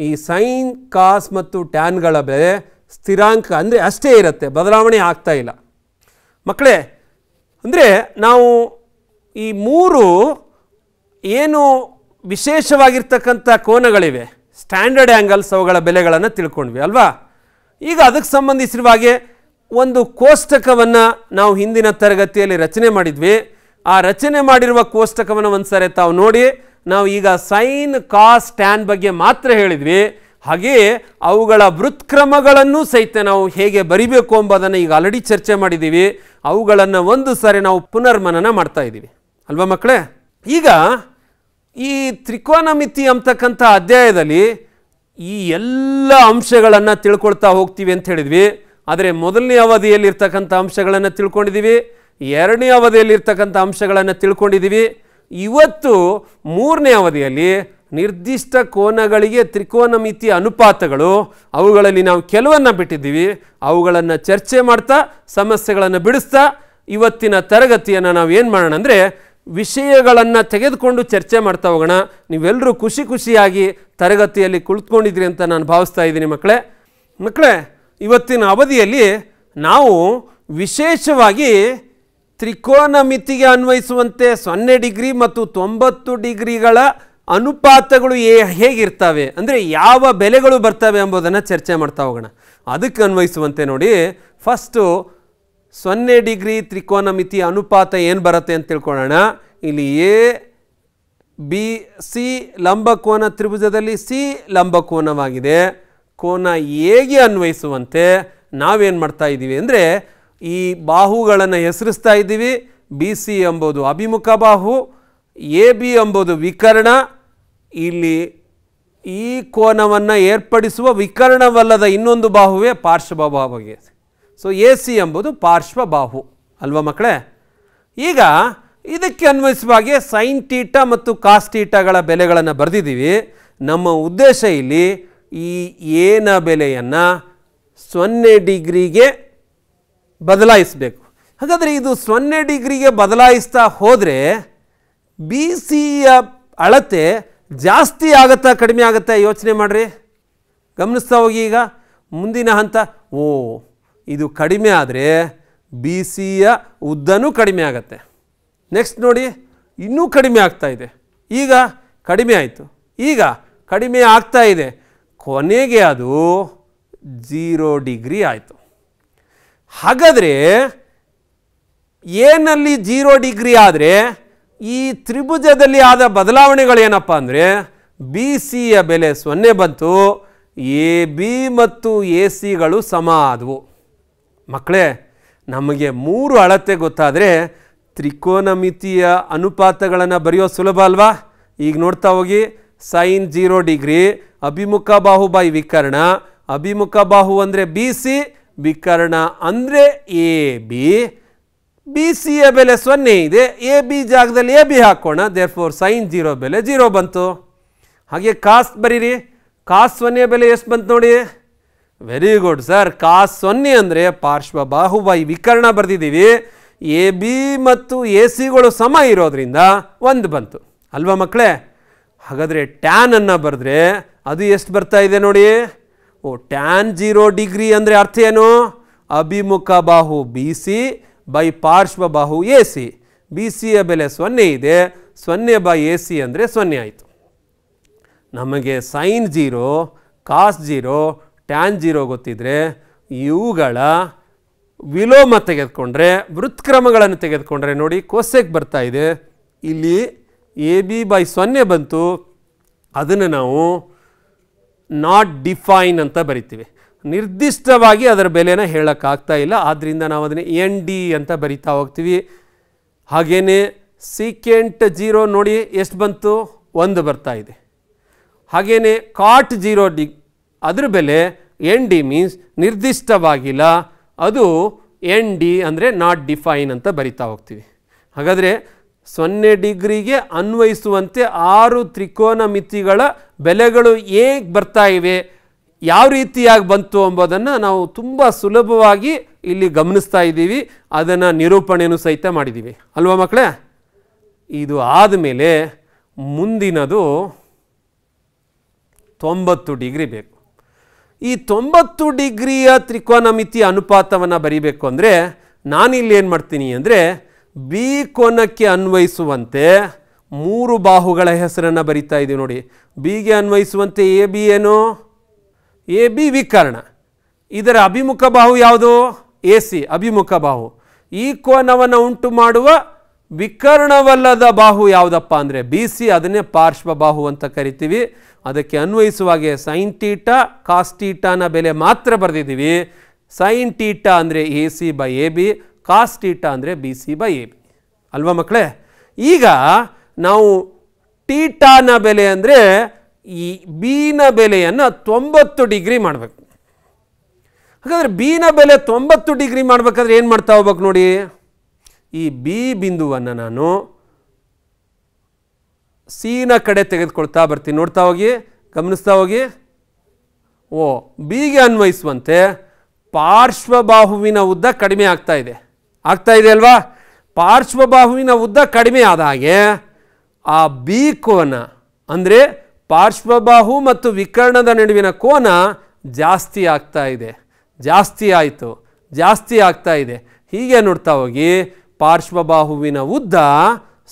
Speaker 1: ಈ ಸೈನ್ ಕಾಸ್ ಮತ್ತು ಟ್ಯಾನ್ಗಳ ಬೆಲೆ ಸ್ಥಿರಾಂಕ ಅಂದರೆ ಅಷ್ಟೇ ಇರುತ್ತೆ ಬದಲಾವಣೆ ಆಗ್ತಾ ಇಲ್ಲ ಮಕ್ಕಳೇ ಅಂದರೆ ನಾವು ಈ ಮೂರು ಏನು ವಿಶೇಷವಾಗಿರ್ತಕ್ಕಂಥ ಕೋನಗಳಿವೆ ಸ್ಟ್ಯಾಂಡರ್ಡ್ ಆ್ಯಂಗಲ್ಸ್ ಅವುಗಳ ಬೆಲೆಗಳನ್ನು ತಿಳ್ಕೊಂಡ್ವಿ ಅಲ್ವಾ ಈಗ ಅದಕ್ಕೆ ಸಂಬಂಧಿಸಿರುವ ಹಾಗೆ ಒಂದು ಕೋಷ್ಟಕವನ್ನು ನಾವು ಹಿಂದಿನ ತರಗತಿಯಲ್ಲಿ ರಚನೆ ಮಾಡಿದ್ವಿ ಆ ರಚನೆ ಮಾಡಿರುವ ಕೋಷ್ಟಕವನ್ನು ಒಂದು ಸಾರಿ ತಾವು ನೋಡಿ ನಾವು ಈಗ ಸೈನ್ ಕಾಸ್ ಟ್ಯಾನ್ ಬಗ್ಗೆ ಮಾತ್ರ ಹೇಳಿದ್ವಿ ಹಾಗೆಯೇ ಅವುಗಳ ವೃತ್ಕ್ರಮಗಳನ್ನು ಸಹಿತ ನಾವು ಹೇಗೆ ಬರಿಬೇಕು ಎಂಬುದನ್ನು ಈಗ ಆಲ್ರೆಡಿ ಚರ್ಚೆ ಮಾಡಿದ್ದೀವಿ ಅವುಗಳನ್ನು ಒಂದು ಸಾರಿ ನಾವು ಪುನರ್ಮನನ ಮಾಡ್ತಾ ಇದ್ದೀವಿ ಅಲ್ವಾ ಮಕ್ಕಳೇ ಈಗ ಈ ತ್ರಿಕೋನಮಿತಿ ಅಂತಕ್ಕಂಥ ಅಧ್ಯಾಯದಲ್ಲಿ ಈ ಎಲ್ಲ ಅಂಶಗಳನ್ನು ತಿಳ್ಕೊಳ್ತಾ ಹೋಗ್ತೀವಿ ಅಂತ ಹೇಳಿದ್ವಿ ಆದರೆ ಮೊದಲನೇ ಅವಧಿಯಲ್ಲಿರ್ತಕ್ಕಂಥ ಅಂಶಗಳನ್ನು ತಿಳ್ಕೊಂಡಿದ್ದೀವಿ ಎರಡನೇ ಅವಧಿಯಲ್ಲಿರ್ತಕ್ಕಂಥ ಅಂಶಗಳನ್ನು ತಿಳ್ಕೊಂಡಿದ್ದೀವಿ ಇವತ್ತು ಮೂರನೇ ಅವಧಿಯಲ್ಲಿ ನಿರ್ದಿಷ್ಟ ಕೋನಗಳಿಗೆ ತ್ರಿಕೋನ ಅನುಪಾತಗಳು ಅವುಗಳಲ್ಲಿ ನಾವು ಕೆಲವನ್ನು ಬಿಟ್ಟಿದ್ದೀವಿ ಅವುಗಳನ್ನು ಚರ್ಚೆ ಮಾಡ್ತಾ ಸಮಸ್ಯೆಗಳನ್ನು ಬಿಡಿಸ್ತಾ ಇವತ್ತಿನ ತರಗತಿಯನ್ನು ನಾವು ಏನು ಮಾಡೋಣ ಅಂದರೆ ವಿಷಯಗಳನ್ನು ತೆಗೆದುಕೊಂಡು ಚರ್ಚೆ ಮಾಡ್ತಾ ಹೋಗೋಣ ನೀವೆಲ್ಲರೂ ಖುಷಿ ಖುಷಿಯಾಗಿ ತರಗತಿಯಲ್ಲಿ ಕುಳಿತುಕೊಂಡಿದ್ರಿ ಅಂತ ನಾನು ಭಾವಿಸ್ತಾ ಇದ್ದೀನಿ ಮಕ್ಕಳೇ ಮಕ್ಕಳೇ ಇವತ್ತಿನ ಅವಧಿಯಲ್ಲಿ ನಾವು ವಿಶೇಷವಾಗಿ ತ್ರಿಕೋನ ಮಿತಿಗೆ ಅನ್ವಯಿಸುವಂತೆ ಸೊನ್ನೆ ಡಿಗ್ರಿ ಮತ್ತು ತೊಂಬತ್ತು ಡಿಗ್ರಿಗಳ ಅನುಪಾತಗಳು ಏ ಹೇಗಿರ್ತವೆ ಅಂದರೆ ಯಾವ ಬೆಲೆಗಳು ಬರ್ತವೆ ಎಂಬುದನ್ನು ಚರ್ಚೆ ಮಾಡ್ತಾ ಹೋಗೋಣ ಅದಕ್ಕೆ ಅನ್ವಯಿಸುವಂತೆ ನೋಡಿ ಫಸ್ಟು ಸೊನ್ನೆ ಡಿಗ್ರಿ ತ್ರಿಕೋನ ಮಿತಿ ಅನುಪಾತ ಏನು ಬರುತ್ತೆ ಅಂತ ತಿಳ್ಕೊಳ್ಳೋಣ ಇಲ್ಲಿ ಎ ಬಿ ಸಿ ಲಂಬಕೋನ ತ್ರಿಭುಜದಲ್ಲಿ ಸಿ ಲಂಬಕೋನವಾಗಿದೆ ಕೋನ ಹೇಗೆ ಅನ್ವಯಿಸುವಂತೆ ನಾವೇನು ಮಾಡ್ತಾ ಇದ್ದೀವಿ ಅಂದರೆ ಈ ಬಾಹುಗಳನ್ನು ಹೆಸರಿಸ್ತಾ ಇದ್ದೀವಿ ಬಿ ಸಿ ಎಂಬುದು ಅಭಿಮುಖ ಬಾಹು ಎ ಬಿ ಎಂಬುದು ವಿಕರ್ಣ ಇಲ್ಲಿ ಈ ಕೋನವನ್ನು ಏರ್ಪಡಿಸುವ ವಿಕರ್ಣವಲ್ಲದ ಇನ್ನೊಂದು ಬಾಹುವೇ ಪಾರ್ಶ್ವಬಾಹುಗೆ ಸೊ ಎ ಸಿ ಎಂಬುದು ಪಾರ್ಶ್ವಬಾಹು ಅಲ್ವಾ ಮಕ್ಕಳೇ ಈಗ ಇದಕ್ಕೆ ಅನ್ವಯಿಸುವಾಗೆ ಸೈನ್ ಟೀಟ ಮತ್ತು ಕಾಸ್ ಟೀಟಗಳ ಬೆಲೆಗಳನ್ನು ಬರೆದಿದ್ದೀವಿ ನಮ್ಮ ಉದ್ದೇಶ ಇಲ್ಲಿ ಈ ಏನ ಬೆಲೆಯನ್ನು ಸೊನ್ನೆ ಡಿಗ್ರಿಗೆ ಬದಲಾಯಿಸಬೇಕು ಹಾಗಾದರೆ ಇದು ಸೊನ್ನೆ ಡಿಗ್ರಿಗೆ ಬದಲಾಯಿಸ್ತಾ ಹೋದರೆ ಬಿ ಸಿಯ ಅಳತೆ ಜಾಸ್ತಿ ಆಗುತ್ತಾ ಕಡಿಮೆ ಆಗುತ್ತಾ ಯೋಚನೆ ಮಾಡಿರಿ ಗಮನಿಸ್ತಾ ಹೋಗಿ ಈಗ ಮುಂದಿನ ಹಂತ ಓ ಇದು ಕಡಿಮೆ ಆದರೆ ಬಿ ಸಿಯ ಉದ್ದನೂ ಕಡಿಮೆ ಆಗತ್ತೆ ನೆಕ್ಸ್ಟ್ ನೋಡಿ ಇನ್ನೂ ಕಡಿಮೆ ಆಗ್ತಾ ಇದೆ ಈಗ ಕಡಿಮೆ ಆಯಿತು ಈಗ ಕಡಿಮೆ ಆಗ್ತಾ ಇದೆ ಕೊನೆಗೆ ಅದು ಜೀರೋ ಡಿಗ್ರಿ ಆಯಿತು ಹಾಗಾದರೆ ಏನಲ್ಲಿ ಜೀರೋ ಡಿಗ್ರಿ ಆದರೆ ಈ ತ್ರಿಭುಜದಲ್ಲಿ ಆದ ಬದಲಾವಣೆಗಳೇನಪ್ಪ ಅಂದರೆ ಬಿ ಸಿಯ ಬೆಲೆ ಸೊನ್ನೆ ಬಂತು ಎ ಬಿ ಮತ್ತು ಎ ಸಿಗಳು ಸಮ ಆದವು ಮಕ್ಕಳೇ ನಮಗೆ ಮೂರು ಅಳತೆ ಗೊತ್ತಾದರೆ ತ್ರಿಕೋನಮಿತಿಯ ಅನುಪಾತಗಳನ್ನು ಬರೆಯೋ ಸುಲಭ ಅಲ್ವಾ ಈಗ ನೋಡ್ತಾ ಹೋಗಿ ಸೈನ್ ಜೀರೋ ಡಿಗ್ರಿ ಅಭಿಮುಖ ಬಾಹು ಬೈ ವಿಕರ್ಣ ಅಭಿಮುಖ ಬಾಹು ಅಂದರೆ ಬಿ ಸಿ ವಿಕರ್ಣ ಅಂದರೆ ಎ ಬಿ ಬಿ ಸಿಯ ಬೆಲೆ ಸೊನ್ನೆ ಇದೆ ಎ ಬಿ ಜಾಗದಲ್ಲಿ ಎ ಬಿ ಹಾಕೋಣ ದೇರ್ ಫೋರ್ ಸೈನ್ ಜೀರೋ ಬೆಲೆ ಜೀರೋ ಬಂತು ಹಾಗೆ ಕಾಸ್ ಬರೀರಿ ಕಾಸ್ ಸೊನ್ನೆ ಬೆಲೆ ಎಷ್ಟು ಬಂತು ನೋಡಿ ವೆರಿ ಗುಡ್ ಸರ್ ಕಾಸ್ ಸೊನ್ನೆ ಅಂದರೆ ಪಾರ್ಶ್ವ ಬಾಹುಬಾಯಿ ವಿಕರ್ಣ ಬರೆದಿದ್ದೀವಿ ಎ ಬಿ ಮತ್ತು ಎ ಸಿಗಳು ಸಮ ಇರೋದ್ರಿಂದ ಒಂದು ಬಂತು ಅಲ್ವಾ ಮಕ್ಕಳೇ ಹಾಗಾದರೆ ಟ್ಯಾನನ್ನು ಬರೆದ್ರೆ ಅದು ಎಷ್ಟು ಬರ್ತಾ ಇದೆ ನೋಡಿ ಓ ಟ್ಯಾನ್ ಜೀರೋ ಡಿಗ್ರಿ ಅಂದರೆ ಅರ್ಥ ಏನು ಅಭಿಮುಖ ಬಾಹು ಬಿ ಸಿ ಬೈ ಪಾರ್ಶ್ವ ಬಾಹು ಎ ಸಿ ಬಿ ಸಿಯ ಬೆಲೆ ಸೊನ್ನೆ ಇದೆ ಸೊನ್ನೆ ಬೈ ಎ ಸಿ ಅಂದರೆ ಸೊನ್ನೆ ಆಯಿತು ನಮಗೆ sine zero cos zero tan zero ಗೊತ್ತಿದ್ರೆ ಇವುಗಳ ವಿಲೋಮ ತೆಗೆದುಕೊಂಡ್ರೆ ವೃತ್ಕ್ರಮಗಳನ್ನು ತೆಗೆದುಕೊಂಡ್ರೆ ನೋಡಿ ಕೋಸೆಗೆ ಬರ್ತಾ ಇದೆ ಇಲ್ಲಿ ಎ ಬಿ ಬೈ ಸೊನ್ನೆ ಬಂತು ಅದನ್ನು ನಾವು ನಾಟ್ ಡಿಫೈನ್ ಅಂತ ಬರಿತೀವಿ ನಿರ್ದಿಷ್ಟವಾಗಿ ಅದರ ಬೆಲೆನ ಹೇಳೋಕ್ಕಾಗ್ತಾ ಇಲ್ಲ ಆದ್ದರಿಂದ ನಾವು ಅದನ್ನು ಎನ್ ಡಿ ಅಂತ ಬರಿತಾ ಹೋಗ್ತೀವಿ ಹಾಗೆಯೇ ಸೀಕೆಂಟ್ ಜೀರೋ ನೋಡಿ ಎಷ್ಟು ಬಂತು ಒಂದು ಬರ್ತಾ ಇದೆ ಹಾಗೆಯೇ ಕಾಟ್ ಜೀರೋ ಡಿ ಅದ್ರ ಬೆಲೆ ಎನ್ ಡಿ ಮೀನ್ಸ್ ನಿರ್ದಿಷ್ಟವಾಗಿಲ್ಲ ಅದು ಎನ್ ಡಿ ಅಂದರೆ ನಾಟ್ ಡಿಫೈನ್ ಅಂತ ಬರಿತಾ ಹೋಗ್ತೀವಿ ಹಾಗಾದರೆ ಸೊನ್ನೆ ಡಿಗ್ರಿಗೆ ಅನ್ವಯಿಸುವಂತೆ ಆರು ತ್ರಿಕೋನ ಮಿತಿಗಳ ಬೆಲೆಗಳು ಹೇಗೆ ಬರ್ತಾ ಇವೆ ಯಾವ ರೀತಿಯಾಗಿ ಬಂತು ಎಂಬುದನ್ನು ನಾವು ತುಂಬ ಸುಲಭವಾಗಿ ಇಲ್ಲಿ ಗಮನಿಸ್ತಾ ಇದ್ದೀವಿ ಅದನ್ನು ನಿರೂಪಣೆಯನ್ನು ಸಹಿತ ಮಾಡಿದ್ದೀವಿ ಅಲ್ವಾ ಮಕ್ಕಳೇ ಇದು ಆದಮೇಲೆ ಮುಂದಿನದು ತೊಂಬತ್ತು ಡಿಗ್ರಿ ಬೇಕು ಈ ತೊಂಬತ್ತು ಡಿಗ್ರಿಯ ತ್ರಿಕೋನಮಿತಿ ಅನುಪಾತವನ್ನು ಬರೀಬೇಕು ಅಂದರೆ ನಾನಿಲ್ಲಿ ಏನು ಮಾಡ್ತೀನಿ ಅಂದರೆ ಬಿ ಕೋನಕ್ಕೆ ಅನ್ವಯಿಸುವಂತೆ ಮೂರು ಬಾಹುಗಳ ಹೆಸರನ್ನು ಬರಿತಾ ಇದ್ದೀವಿ ನೋಡಿ ಬಿಗೆ ಅನ್ವಯಿಸುವಂತೆ ಎ ಬಿ ಏನು ಎ ಬಿ ವಿಕರ್ಣ ಇದರ ಅಭಿಮುಖ ಬಾಹು ಯಾವುದು ಎ ಸಿ ಅಭಿಮುಖ ಬಾಹು ಈ ಕೋನವನ್ನು ಉಂಟು ಮಾಡುವ ವಿಕರ್ಣವಲ್ಲದ ಬಾಹು ಯಾವುದಪ್ಪ ಅಂದರೆ ಬಿ ಸಿ ಅದನ್ನೇ ಪಾರ್ಶ್ವ ಬಾಹು ಅಂತ ಕರಿತೀವಿ ಅದಕ್ಕೆ ಅನ್ವಯಿಸುವಾಗೆ ಸೈನ್ ಟೀಟಾ ಕಾಸ್ಟೀಟಾನ ಬೆಲೆ ಮಾತ್ರ ಬರೆದಿದ್ದೀವಿ ಸೈನ್ ಟೀಟ ಅಂದರೆ A C by A B cos theta ಅಂದರೆ B C by A B ಅಲ್ವಾ ಮಕ್ಕಳೇ ಈಗ ನಾವು ಟೀಟಾನ ಬೆಲೆ ಅಂದರೆ ಈ ಬೀನ ಬೆಲೆಯನ್ನು ತೊಂಬತ್ತು ಡಿಗ್ರಿ ಮಾಡಬೇಕು ಹಾಗಾದರೆ ಬೀನ ಬೆಲೆ ತೊಂಬತ್ತು ಡಿಗ್ರಿ ಮಾಡಬೇಕಾದ್ರೆ ಏನು ಮಾಡ್ತಾ ಹೋಗ್ಬೇಕು ನೋಡಿ ಈ ಬಿ ಬಿಂದುವನ್ನು ನಾನು ಸೀನ ಕಡೆ ತೆಗೆದುಕೊಳ್ತಾ ಬರ್ತೀನಿ ನೋಡ್ತಾ ಹೋಗಿ ಗಮನಿಸ್ತಾ ಹೋಗಿ ಓ ಬಿಗೆ ಅನ್ವಯಿಸುವಂತೆ ಪಾರ್ಶ್ವಬಾಹುವಿನ ಉದ್ದ ಕಡಿಮೆ ಆಗ್ತಾ ಇದೆ ಆಗ್ತಾ ಇದೆ ಅಲ್ವಾ ಪಾರ್ಶ್ವಬಾಹುವಿನ ಉದ್ದ ಕಡಿಮೆ ಆದಾಗೆ ಆ ಬಿ ಕೋನ ಅಂದರೆ ಪಾರ್ಶ್ವಬಾಹು ಮತ್ತು ವಿಕರ್ಣದ ನಡುವಿನ ಕೋನ ಜಾಸ್ತಿ ಆಗ್ತಾ ಇದೆ ಜಾಸ್ತಿ ಆಯಿತು ಜಾಸ್ತಿ ಆಗ್ತಾ ಇದೆ ಹೀಗೆ ನೋಡ್ತಾ ಹೋಗಿ ಪಾರ್ಶ್ವಬಾಹುವಿನ ಉದ್ದ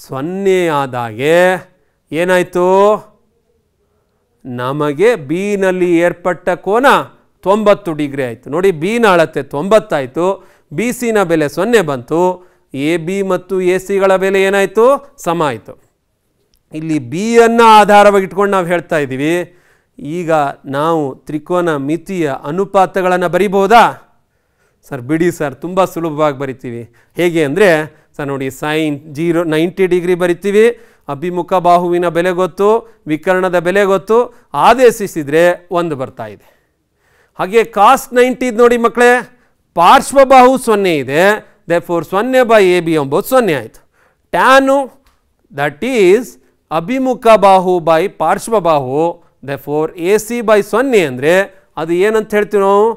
Speaker 1: ಸೊನ್ನೆ ಆದಾಗೆ ಏನಾಯಿತು ನಮಗೆ ಬಿನಲ್ಲಿ ಏರ್ಪಟ್ಟ ಕೋನ ತೊಂಬತ್ತು ಡಿಗ್ರಿ ಆಯಿತು ನೋಡಿ ಬಿನ ಅಳತೆ ತೊಂಬತ್ತಾಯಿತು ಬಿ ಸಿನ ಬೆಲೆ ಸೊನ್ನೆ ಬಂತು ಎ ಬಿ ಮತ್ತು ಎ ಸಿಗಳ ಬೆಲೆ ಏನಾಯಿತು ಸಮ ಆಯಿತು ಇಲ್ಲಿ ಆಧಾರವಾಗಿ ಆಧಾರವಾಗಿಟ್ಕೊಂಡು ನಾವು ಹೇಳ್ತಾ ಇದ್ದೀವಿ ಈಗ ನಾವು ತ್ರಿಕೋನ ಮಿತಿಯ ಅನುಪಾತಗಳನ್ನು ಬರಿಬೋದಾ ಸರ್ ಬಿಡಿ ಸರ್ ತುಂಬ ಸುಲಭವಾಗಿ ಬರಿತೀವಿ ಹೇಗೆ ಅಂದರೆ ಸರ್ ನೋಡಿ ಸೈನ್ ಜೀರೋ ನೈಂಟಿ ಡಿಗ್ರಿ ಬರಿತೀವಿ ಅಭಿಮುಖ ಬಾಹುವಿನ ಬೆಲೆ ಗೊತ್ತು ವಿಕರಣದ ಬೆಲೆ ಗೊತ್ತು ಆದೇಶಿಸಿದರೆ ಒಂದು ಬರ್ತಾ ಇದೆ ಹಾಗೆ ಕಾಸ್ಟ್ ನೈಂಟಿದು ನೋಡಿ ಮಕ್ಕಳೇ ಪಾರ್ಶ್ವಬಾಹು ಸೊನ್ನೆ ಇದೆ ದೆ ಫೋರ್ ಸೊನ್ನೆ ಬೈ ಎ ಬಿ ಎಂಬುದು ಸೊನ್ನೆ ಆಯಿತು ಟ್ಯಾನು ದಟ್ ಈಸ್ ಅಭಿಮುಖ ಬಾಹು ಬೈ ಪಾರ್ಶ್ವಬಾಹು therefore A C by ಸೊನ್ನೆ ಅಂದರೆ ಅದು ಏನಂತ ಹೇಳ್ತೀವಿ ನಾವು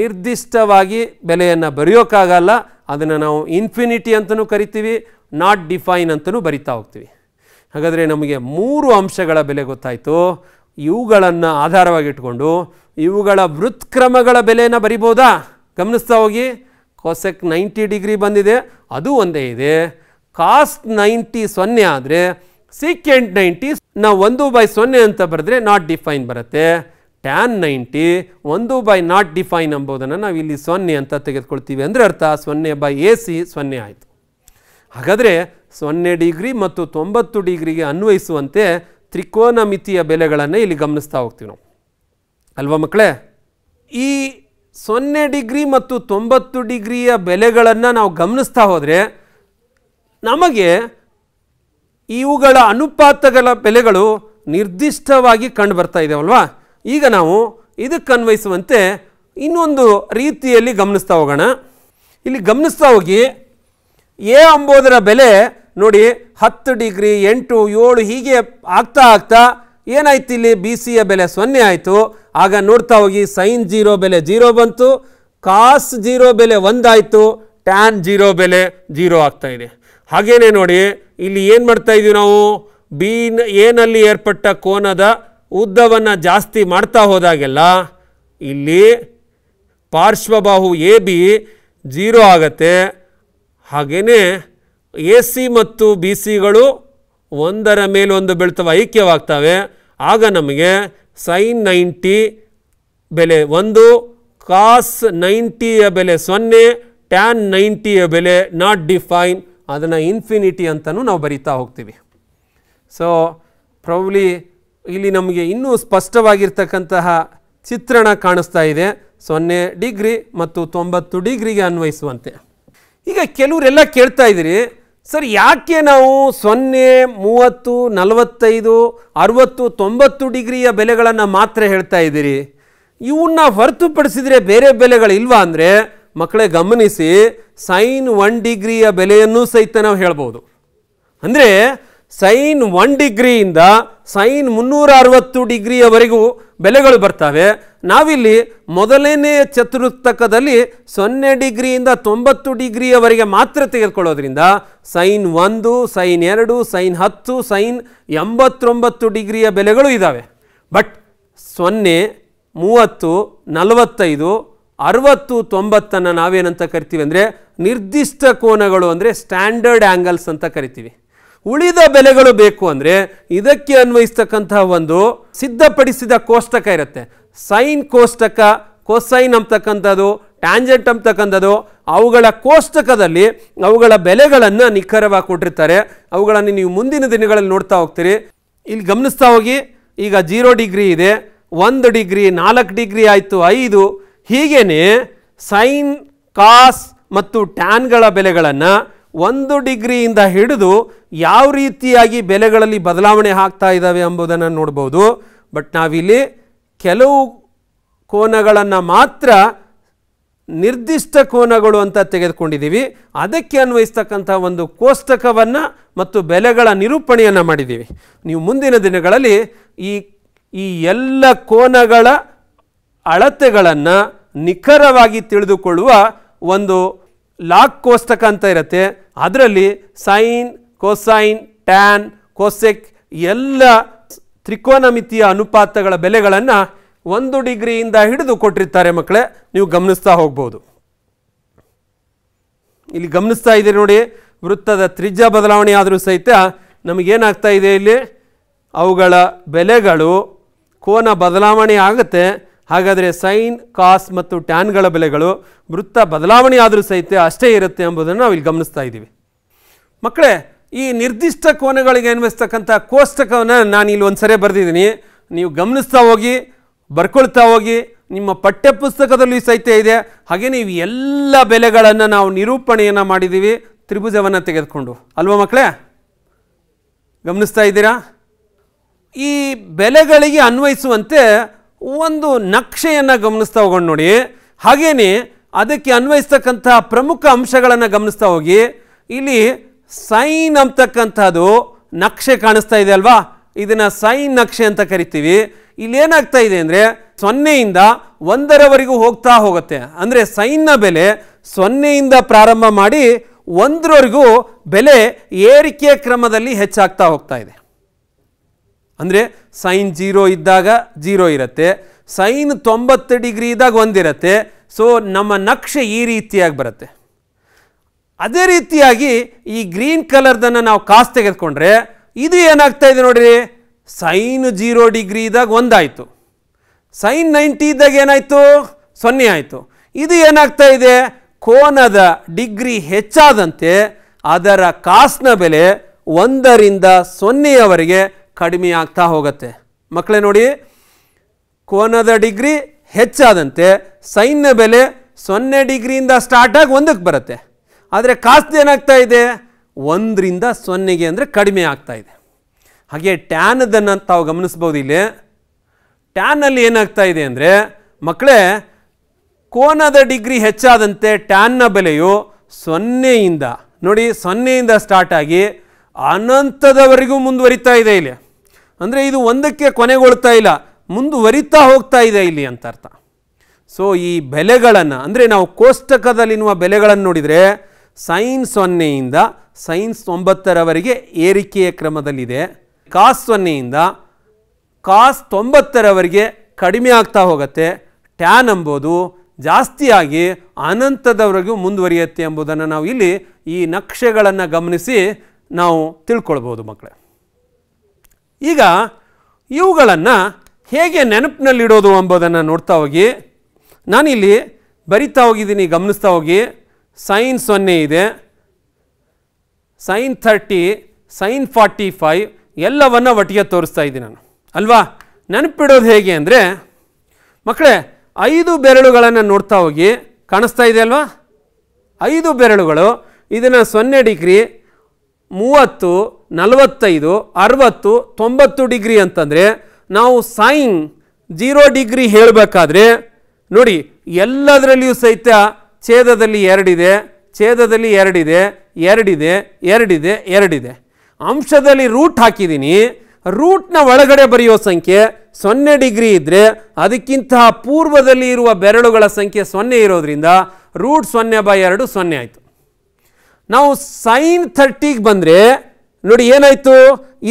Speaker 1: ನಿರ್ದಿಷ್ಟವಾಗಿ ಬೆಲೆಯನ್ನು ಬರೆಯೋಕ್ಕಾಗಲ್ಲ ಅದನ್ನು ನಾವು ಇನ್ಫಿನಿಟಿ ಅಂತಲೂ ಕರಿತೀವಿ ನಾಟ್ ಡಿಫೈನ್ ಅಂತಲೂ ಬರಿತಾ ಹೋಗ್ತೀವಿ ಹಾಗಾದರೆ ನಮಗೆ ಮೂರು ಅಂಶಗಳ ಬೆಲೆ ಗೊತ್ತಾಯಿತು ಇವುಗಳನ್ನು ಆಧಾರವಾಗಿಟ್ಕೊಂಡು ಇವುಗಳ ವೃತ್ಕ್ರಮಗಳ ಬೆಲೆಯನ್ನು ಬರಿಬೋದಾ ಗಮನಿಸ್ತಾ ಹೋಗಿ ಕೊಸೆಕ್ ನೈಂಟಿ ಡಿಗ್ರಿ ಬಂದಿದೆ ಅದು ಒಂದೇ ಇದೆ ಕಾಸ್ಟ್ ನೈಂಟಿ ಸೊನ್ನೆ ಆದರೆ ಸೀಕೆಂಟ್ ನೈಂಟಿ ನಾವು ಒಂದು ಬೈ ಸೊನ್ನೆ ಅಂತ ಬರೆದ್ರೆ ನಾಟ್ ಡಿಫೈನ್ ಬರುತ್ತೆ ಟ್ಯಾನ್ ನೈಂಟಿ ಒಂದು ಬೈ ನಾಟ್ ಡಿಫೈನ್ ಎಂಬುದನ್ನು ನಾವು ಇಲ್ಲಿ ಸೊನ್ನೆ ಅಂತ ತೆಗೆದುಕೊಳ್ತೀವಿ ಅಂದರೆ ಅರ್ಥ ಸೊನ್ನೆ ಬೈ ಎ ಸಿ ಸೊನ್ನೆ ಆಯಿತು ಹಾಗಾದರೆ ಸೊನ್ನೆ ಡಿಗ್ರಿ ಮತ್ತು ತೊಂಬತ್ತು ಡಿಗ್ರಿಗೆ ಅನ್ವಯಿಸುವಂತೆ ತ್ರಿಕೋನ ಮಿತಿಯ ಬೆಲೆಗಳನ್ನು ಇಲ್ಲಿ ಗಮನಿಸ್ತಾ ಹೋಗ್ತೀವಿ ನಾವು ಅಲ್ವಾ ಮಕ್ಕಳೇ ಈ ಸೊನ್ನೆ ಡಿಗ್ರಿ ಮತ್ತು ತೊಂಬತ್ತು ಡಿಗ್ರಿಯ ಬೆಲೆಗಳನ್ನು ನಾವು ಗಮನಿಸ್ತಾ ಹೋದರೆ ನಮಗೆ ಇವುಗಳ ಅನುಪಾತಗಳ ಬೆಲೆಗಳು ನಿರ್ದಿಷ್ಟವಾಗಿ ಕಂಡು ಬರ್ತಾ ಇದ್ದಾವಲ್ವಾ ಈಗ ನಾವು ಇದಕ್ಕೆ ಅನ್ವಯಿಸುವಂತೆ ಇನ್ನೊಂದು ರೀತಿಯಲ್ಲಿ ಗಮನಿಸ್ತಾ ಹೋಗೋಣ ಇಲ್ಲಿ ಗಮನಿಸ್ತಾ ಹೋಗಿ ಎ ಅಂಬೋದರ ಬೆಲೆ ನೋಡಿ ಹತ್ತು ಡಿಗ್ರಿ ಎಂಟು ಏಳು ಹೀಗೆ ಆಗ್ತಾ ಆಗ್ತಾ ಏನಾಯ್ತು ಇಲ್ಲಿ ಬಿ ಸಿಯ ಬೆಲೆ ಸೊನ್ನೆ ಆಯಿತು ಆಗ ನೋಡ್ತಾ ಹೋಗಿ ಸೈನ್ ಜೀರೋ ಬೆಲೆ ಜೀರೋ ಬಂತು ಕಾಸ್ ಜೀರೋ ಬೆಲೆ ಒಂದಾಯಿತು ಟ್ಯಾನ್ ಜೀರೋ ಬೆಲೆ ಜೀರೋ ಆಗ್ತಾಯಿದೆ ಹಾಗೇನೆ ನೋಡಿ ಇಲ್ಲಿ ಏನು ಮಾಡ್ತಾ ಇದೀವಿ ನಾವು ಬಿ ಏನಲ್ಲಿ ಏರ್ಪಟ್ಟ ಕೋನದ ಉದ್ದವನ್ನು ಜಾಸ್ತಿ ಮಾಡ್ತಾ ಹೋದಾಗೆಲ್ಲ ಇಲ್ಲಿ ಪಾರ್ಶ್ವಬಾಹು ಎ ಬಿ ಜೀರೋ ಆಗತ್ತೆ ಹಾಗೆಯೇ ಎ ಸಿ ಮತ್ತು ಬಿ ಸಿಗಳು ಒಂದರ ಮೇಲೊಂದು ಬೀಳ್ತವೆ ಐಕ್ಯವಾಗ್ತವೆ ಆಗ ನಮಗೆ ಸೈನ್ ನೈಂಟಿ ಬೆಲೆ ಒಂದು ಕಾಸ್ ನೈಂಟಿಯ ಬೆಲೆ ಸೊನ್ನೆ ಟ್ಯಾನ್ ನೈಂಟಿಯ ಬೆಲೆ ನಾಟ್ ಡಿಫೈನ್ ಅದನ್ನು ಇನ್ಫಿನಿಟಿ ಅಂತಲೂ ನಾವು ಬರಿತಾ ಹೋಗ್ತೀವಿ ಸೊ ಪ್ರೌಲಿ ಇಲ್ಲಿ ನಮಗೆ ಇನ್ನೂ ಸ್ಪಷ್ಟವಾಗಿರ್ತಕ್ಕಂತಹ ಚಿತ್ರಣ ಕಾಣಿಸ್ತಾ ಇದೆ ಸೊನ್ನೆ ಡಿಗ್ರಿ ಮತ್ತು ತೊಂಬತ್ತು ಡಿಗ್ರಿಗೆ ಅನ್ವಯಿಸುವಂತೆ ಈಗ ಕೆಲವರೆಲ್ಲ ಕೇಳ್ತಾ ಇದ್ದೀರಿ ಸರ್ ಯಾಕೆ ನಾವು ಸೊನ್ನೆ ಮೂವತ್ತು ನಲವತ್ತೈದು ಅರುವತ್ತು ತೊಂಬತ್ತು ಡಿಗ್ರಿಯ ಬೆಲೆಗಳನ್ನು ಮಾತ್ರ ಹೇಳ್ತಾ ಇದ್ದೀರಿ ಇವನ್ನ ಹೊರತುಪಡಿಸಿದರೆ ಬೇರೆ ಬೆಲೆಗಳಿಲ್ವಾ ಅಂದರೆ ಮಕ್ಕಳೇ ಗಮನಿಸಿ ಸೈನ್ ಒನ್ ಡಿಗ್ರಿಯ ಬೆಲೆಯನ್ನು ಸಹಿತ ನಾವು ಹೇಳ್ಬೋದು ಅಂದರೆ ಸೈನ್ ಒನ್ ಡಿಗ್ರಿಯಿಂದ ಸೈನ್ ಮುನ್ನೂರ ಅರವತ್ತು ಡಿಗ್ರಿಯವರೆಗೂ ಬೆಲೆಗಳು ಬರ್ತವೆ ನಾವಿಲ್ಲಿ ಮೊದಲನೆಯ ಚತುರ್ಥಕದಲ್ಲಿ ಸೊನ್ನೆ ಡಿಗ್ರಿಯಿಂದ ತೊಂಬತ್ತು ಡಿಗ್ರಿಯವರೆಗೆ ಮಾತ್ರ ತೆಗೆದುಕೊಳ್ಳೋದ್ರಿಂದ ಸೈನ್ ಒಂದು ಸೈನ್ ಎರಡು ಸೈನ್ ಹತ್ತು ಸೈನ್ ಎಂಬತ್ತೊಂಬತ್ತು ಡಿಗ್ರಿಯ ಬೆಲೆಗಳು ಇದ್ದಾವೆ ಬಟ್ ಸೊನ್ನೆ ಮೂವತ್ತು ನಲವತ್ತೈದು ಅರವತ್ತು ತೊಂಬತ್ತನ್ನು ನಾವೇನಂತ ಕರಿತೀವಿ ಅಂದರೆ ನಿರ್ದಿಷ್ಟ ಕೋನಗಳು ಅಂದರೆ ಸ್ಟ್ಯಾಂಡರ್ಡ್ ಆ್ಯಂಗಲ್ಸ್ ಅಂತ ಕರಿತೀವಿ ಉಳಿದ ಬೆಲೆಗಳು ಬೇಕು ಅಂದರೆ ಇದಕ್ಕೆ ಅನ್ವಯಿಸ್ತಕ್ಕಂತಹ ಒಂದು ಸಿದ್ಧಪಡಿಸಿದ ಕೋಷ್ಟಕ ಇರುತ್ತೆ ಸೈನ್ ಕೋಷ್ಟಕ ಕೊಸೈನ್ ಅಂತಕ್ಕಂಥದ್ದು ಟ್ಯಾಂಜೆಂಟ್ ಅಂತಕ್ಕಂಥದ್ದು ಅವುಗಳ ಕೋಷ್ಟಕದಲ್ಲಿ ಅವುಗಳ ಬೆಲೆಗಳನ್ನು ನಿಖರವಾಗಿ ಕೊಟ್ಟಿರ್ತಾರೆ ಅವುಗಳನ್ನು ನೀವು ಮುಂದಿನ ದಿನಗಳಲ್ಲಿ ನೋಡ್ತಾ ಹೋಗ್ತೀರಿ ಇಲ್ಲಿ ಗಮನಿಸ್ತಾ ಹೋಗಿ ಈಗ ಜೀರೋ ಡಿಗ್ರಿ ಇದೆ ಒಂದು ಡಿಗ್ರಿ ನಾಲ್ಕು ಡಿಗ್ರಿ ಆಯಿತು ಐದು ಹೀಗೇ ಸೈನ್ ಕಾಸ್ ಮತ್ತು ಟ್ಯಾನ್ಗಳ ಬೆಲೆಗಳನ್ನು ಒಂದು ಡಿಗ್ರಿಯಿಂದ ಹಿಡಿದು ಯಾವ ರೀತಿಯಾಗಿ ಬೆಲೆಗಳಲ್ಲಿ ಬದಲಾವಣೆ ಆಗ್ತಾ ಇದ್ದಾವೆ ಎಂಬುದನ್ನು ನೋಡ್ಬೋದು ಬಟ್ ನಾವಿಲ್ಲಿ ಕೆಲವು ಕೋನಗಳನ್ನು ಮಾತ್ರ ನಿರ್ದಿಷ್ಟ ಕೋನಗಳು ಅಂತ ತೆಗೆದುಕೊಂಡಿದ್ದೀವಿ ಅದಕ್ಕೆ ಅನ್ವಯಿಸ್ತಕ್ಕಂಥ ಒಂದು ಕೋಷ್ಟಕವನ್ನು ಮತ್ತು ಬೆಲೆಗಳ ನಿರೂಪಣೆಯನ್ನು ಮಾಡಿದ್ದೀವಿ ನೀವು ಮುಂದಿನ ದಿನಗಳಲ್ಲಿ ಈ ಈ ಎಲ್ಲ ಕೋನಗಳ ಅಳತೆಗಳನ್ನು ನಿಖರವಾಗಿ ತಿಳಿದುಕೊಳ್ಳುವ ಒಂದು ಲಾಕ್ ಕೋಷ್ಟಕ ಅಂತ ಇರುತ್ತೆ ಅದರಲ್ಲಿ ಸೈನ್ ಕೋಸೈನ್ ಟ್ಯಾನ್ ಕೋಸೆಕ್ ಎಲ್ಲ ತ್ರಿಕೋನಮಿತಿಯ ಅನುಪಾತಗಳ ಬೆಲೆಗಳನ್ನು ಒಂದು ಡಿಗ್ರಿಯಿಂದ ಹಿಡಿದು ಕೊಟ್ಟಿರ್ತಾರೆ ಮಕ್ಕಳೇ ನೀವು ಗಮನಿಸ್ತಾ ಹೋಗ್ಬೋದು ಇಲ್ಲಿ ಗಮನಿಸ್ತಾ ಇದ್ದೀರಿ ನೋಡಿ ವೃತ್ತದ ತ್ರಿಜ್ಯ ಬದಲಾವಣೆ ಆದರೂ ಸಹಿತ ನಮಗೇನಾಗ್ತಾ ಇದೆ ಇಲ್ಲಿ ಅವುಗಳ ಬೆಲೆಗಳು ಕೋನ ಬದಲಾವಣೆ ಆಗುತ್ತೆ ಹಾಗಾದರೆ ಸೈನ್ ಕಾಸ್ ಮತ್ತು ಟ್ಯಾನ್ಗಳ ಬೆಲೆಗಳು ವೃತ್ತ ಬದಲಾವಣೆ ಆದರೂ ಸಹಿತ ಅಷ್ಟೇ ಇರುತ್ತೆ ಎಂಬುದನ್ನು ನಾವು ಇಲ್ಲಿ ಗಮನಿಸ್ತಾ ಇದ್ದೀವಿ ಮಕ್ಕಳೇ ಈ ನಿರ್ದಿಷ್ಟ ಕೋನಗಳಿಗೆ ಅನ್ವಯಿಸ್ತಕ್ಕಂಥ ಕೋಷ್ಟಕವನ್ನು ನಾನು ಇಲ್ಲಿ ಒಂದು ಸರಿ ಬರೆದಿದ್ದೀನಿ ನೀವು ಗಮನಿಸ್ತಾ ಹೋಗಿ ಬರ್ಕೊಳ್ತಾ ಹೋಗಿ ನಿಮ್ಮ ಪಠ್ಯಪುಸ್ತಕದಲ್ಲಿ ಸಹಿತ ಇದೆ ಹಾಗೆ ನೀವು ಎಲ್ಲ ಬೆಲೆಗಳನ್ನು ನಾವು ನಿರೂಪಣೆಯನ್ನು ಮಾಡಿದ್ದೀವಿ ತ್ರಿಭುಜವನ್ನು ತೆಗೆದುಕೊಂಡು ಅಲ್ವಾ ಮಕ್ಕಳೇ ಗಮನಿಸ್ತಾ ಇದ್ದೀರಾ ಈ ಬೆಲೆಗಳಿಗೆ ಅನ್ವಯಿಸುವಂತೆ ಒಂದು ನಕ್ಷೆಯನ್ನು ಗಮನಿಸ್ತಾ ಹೋಗೋಣ ನೋಡಿ ಹಾಗೆಯೇ ಅದಕ್ಕೆ ಅನ್ವಯಿಸ್ತಕ್ಕಂಥ ಪ್ರಮುಖ ಅಂಶಗಳನ್ನು ಗಮನಿಸ್ತಾ ಹೋಗಿ ಇಲ್ಲಿ ಸೈನ್ ಅಂತಕ್ಕಂಥದ್ದು ನಕ್ಷೆ ಕಾಣಿಸ್ತಾ ಇದೆ ಅಲ್ವಾ ಇದನ್ನು ಸೈನ್ ನಕ್ಷೆ ಅಂತ ಕರಿತೀವಿ ಏನಾಗ್ತಾ ಇದೆ ಅಂದರೆ ಸೊನ್ನೆಯಿಂದ ಒಂದರವರೆಗೂ ಹೋಗ್ತಾ ಹೋಗುತ್ತೆ ಅಂದರೆ ಸೈನ್ನ ಬೆಲೆ ಸೊನ್ನೆಯಿಂದ ಪ್ರಾರಂಭ ಮಾಡಿ ಒಂದರವರೆಗೂ ಬೆಲೆ ಏರಿಕೆಯ ಕ್ರಮದಲ್ಲಿ ಹೆಚ್ಚಾಗ್ತಾ ಹೋಗ್ತಾ ಇದೆ ಅಂದರೆ ಸೈನ್ ಜೀರೋ ಇದ್ದಾಗ ಜೀರೋ ಇರುತ್ತೆ ಸೈನ್ ತೊಂಬತ್ತು ಡಿಗ್ರಿ ಇದ್ದಾಗ ಒಂದಿರುತ್ತೆ ಸೊ ನಮ್ಮ ನಕ್ಷೆ ಈ ರೀತಿಯಾಗಿ ಬರುತ್ತೆ ಅದೇ ರೀತಿಯಾಗಿ ಈ ಗ್ರೀನ್ ಕಲರ್ದನ್ನು ನಾವು ಕಾಸು ತೆಗೆದುಕೊಂಡ್ರೆ ಇದು ಏನಾಗ್ತಾ ಇದೆ ನೋಡಿರಿ ಸೈನ್ ಜೀರೋ ಡಿಗ್ರಿ ಇದ್ದಾಗ ಒಂದಾಯಿತು ಸೈನ್ ನೈಂಟಿ ಇದ್ದಾಗ ಏನಾಯಿತು ಸೊನ್ನೆ ಆಯಿತು ಇದು ಏನಾಗ್ತಾ ಇದೆ ಕೋನದ ಡಿಗ್ರಿ ಹೆಚ್ಚಾದಂತೆ ಅದರ ಕಾಸ್ನ ಬೆಲೆ ಒಂದರಿಂದ ಸೊನ್ನೆಯವರೆಗೆ ಕಡಿಮೆ ಆಗ್ತಾ ಹೋಗುತ್ತೆ ಮಕ್ಕಳೇ ನೋಡಿ ಕೋನದ ಡಿಗ್ರಿ ಹೆಚ್ಚಾದಂತೆ ಸೈನ್ಯ ಬೆಲೆ ಸೊನ್ನೆ ಡಿಗ್ರಿಯಿಂದ ಸ್ಟಾರ್ಟಾಗಿ ಒಂದಕ್ಕೆ ಬರುತ್ತೆ ಆದರೆ ಕಾಸ್ತ್ ಏನಾಗ್ತಾ ಇದೆ ಒಂದರಿಂದ ಸೊನ್ನೆಗೆ ಅಂದರೆ ಕಡಿಮೆ ಆಗ್ತಾ ಇದೆ ಹಾಗೆ ಟ್ಯಾನದನ್ನು ತಾವು ಗಮನಿಸ್ಬೋದು ಇಲ್ಲಿ ಟ್ಯಾನಲ್ಲಿ ಏನಾಗ್ತಾ ಇದೆ ಅಂದರೆ ಮಕ್ಕಳೇ ಕೋನದ ಡಿಗ್ರಿ ಹೆಚ್ಚಾದಂತೆ ಟ್ಯಾನ್ನ ಬೆಲೆಯು ಸೊನ್ನೆಯಿಂದ ನೋಡಿ ಸೊನ್ನೆಯಿಂದ ಸ್ಟಾರ್ಟ್ ಆಗಿ ಅನಂತದವರೆಗೂ ಮುಂದುವರಿತಾ ಇದೆ ಇಲ್ಲಿ ಅಂದರೆ ಇದು ಒಂದಕ್ಕೆ ಕೊನೆಗೊಳ್ತಾ ಇಲ್ಲ ಮುಂದುವರಿತಾ ಹೋಗ್ತಾ ಇದೆ ಇಲ್ಲಿ ಅಂತ ಅರ್ಥ ಸೊ ಈ ಬೆಲೆಗಳನ್ನು ಅಂದರೆ ನಾವು ಕೋಷ್ಟಕದಲ್ಲಿರುವ ಬೆಲೆಗಳನ್ನು ನೋಡಿದರೆ ಸೈನ್ ಸೊನ್ನೆಯಿಂದ ಸೈನ್ಸ್ ತೊಂಬತ್ತರವರೆಗೆ ಏರಿಕೆಯ ಕ್ರಮದಲ್ಲಿದೆ ಕಾಸ್ ಸೊನ್ನೆಯಿಂದ ಕಾಸ್ ತೊಂಬತ್ತರವರೆಗೆ ಕಡಿಮೆ ಆಗ್ತಾ ಹೋಗುತ್ತೆ ಟ್ಯಾನ್ ಎಂಬುದು ಜಾಸ್ತಿಯಾಗಿ ಅನಂತದವರೆಗೂ ಮುಂದುವರಿಯುತ್ತೆ ಎಂಬುದನ್ನು ನಾವು ಇಲ್ಲಿ ಈ ನಕ್ಷೆಗಳನ್ನು ಗಮನಿಸಿ ನಾವು ತಿಳ್ಕೊಳ್ಬೋದು ಮಕ್ಕಳೇ ಈಗ ಇವುಗಳನ್ನು ಹೇಗೆ ನೆನಪಿನಲ್ಲಿಡೋದು ಎಂಬುದನ್ನು ನೋಡ್ತಾ ಹೋಗಿ ನಾನಿಲ್ಲಿ ಬರಿತಾ ಹೋಗಿದ್ದೀನಿ ಗಮನಿಸ್ತಾ ಹೋಗಿ ಸೈನ್ ಸೊನ್ನೆ ಇದೆ sine thirty sine forty five ಎಲ್ಲವನ್ನು ಒಟ್ಟಿಗೆ ತೋರಿಸ್ತಾ ಇದ್ದೀನಿ ನಾನು ಅಲ್ವಾ ನೆನಪಿಡೋದು ಹೇಗೆ ಅಂದರೆ ಮಕ್ಕಳೇ ಐದು ಬೆರಳುಗಳನ್ನು ನೋಡ್ತಾ ಹೋಗಿ ಕಾಣಿಸ್ತಾ ಇದೆ ಅಲ್ವಾ ಐದು ಬೆರಳುಗಳು ಇದನ್ನು ಸೊನ್ನೆ ಡಿಗ್ರಿ ಮೂವತ್ತು ನಲವತ್ತೈದು ಅರವತ್ತು ತೊಂಬತ್ತು ಡಿಗ್ರಿ ಅಂತಂದರೆ ನಾವು ಸೈನ್ ಜೀರೋ ಡಿಗ್ರಿ ಹೇಳಬೇಕಾದ್ರೆ ನೋಡಿ ಎಲ್ಲದರಲ್ಲಿಯೂ ಸಹಿತ ಛೇದದಲ್ಲಿ ಎರಡಿದೆ ಛೇದದಲ್ಲಿ ಎರಡಿದೆ ಎರಡಿದೆ ಎರಡಿದೆ ಎರಡಿದೆ ಅಂಶದಲ್ಲಿ ರೂಟ್ ಹಾಕಿದ್ದೀನಿ ರೂಟ್ನ ಒಳಗಡೆ ಬರೆಯೋ ಸಂಖ್ಯೆ ಸೊನ್ನೆ ಡಿಗ್ರಿ ಇದ್ದರೆ ಅದಕ್ಕಿಂತ ಪೂರ್ವದಲ್ಲಿ ಇರುವ ಬೆರಳುಗಳ ಸಂಖ್ಯೆ ಸೊನ್ನೆ ಇರೋದ್ರಿಂದ ರೂಟ್ ಸೊನ್ನೆ ಬೈ ಎರಡು ಸೊನ್ನೆ ಆಯಿತು ನಾವು ಸೈನ್ ಥರ್ಟಿಗೆ ಬಂದರೆ ನೋಡಿ ಏನಾಯಿತು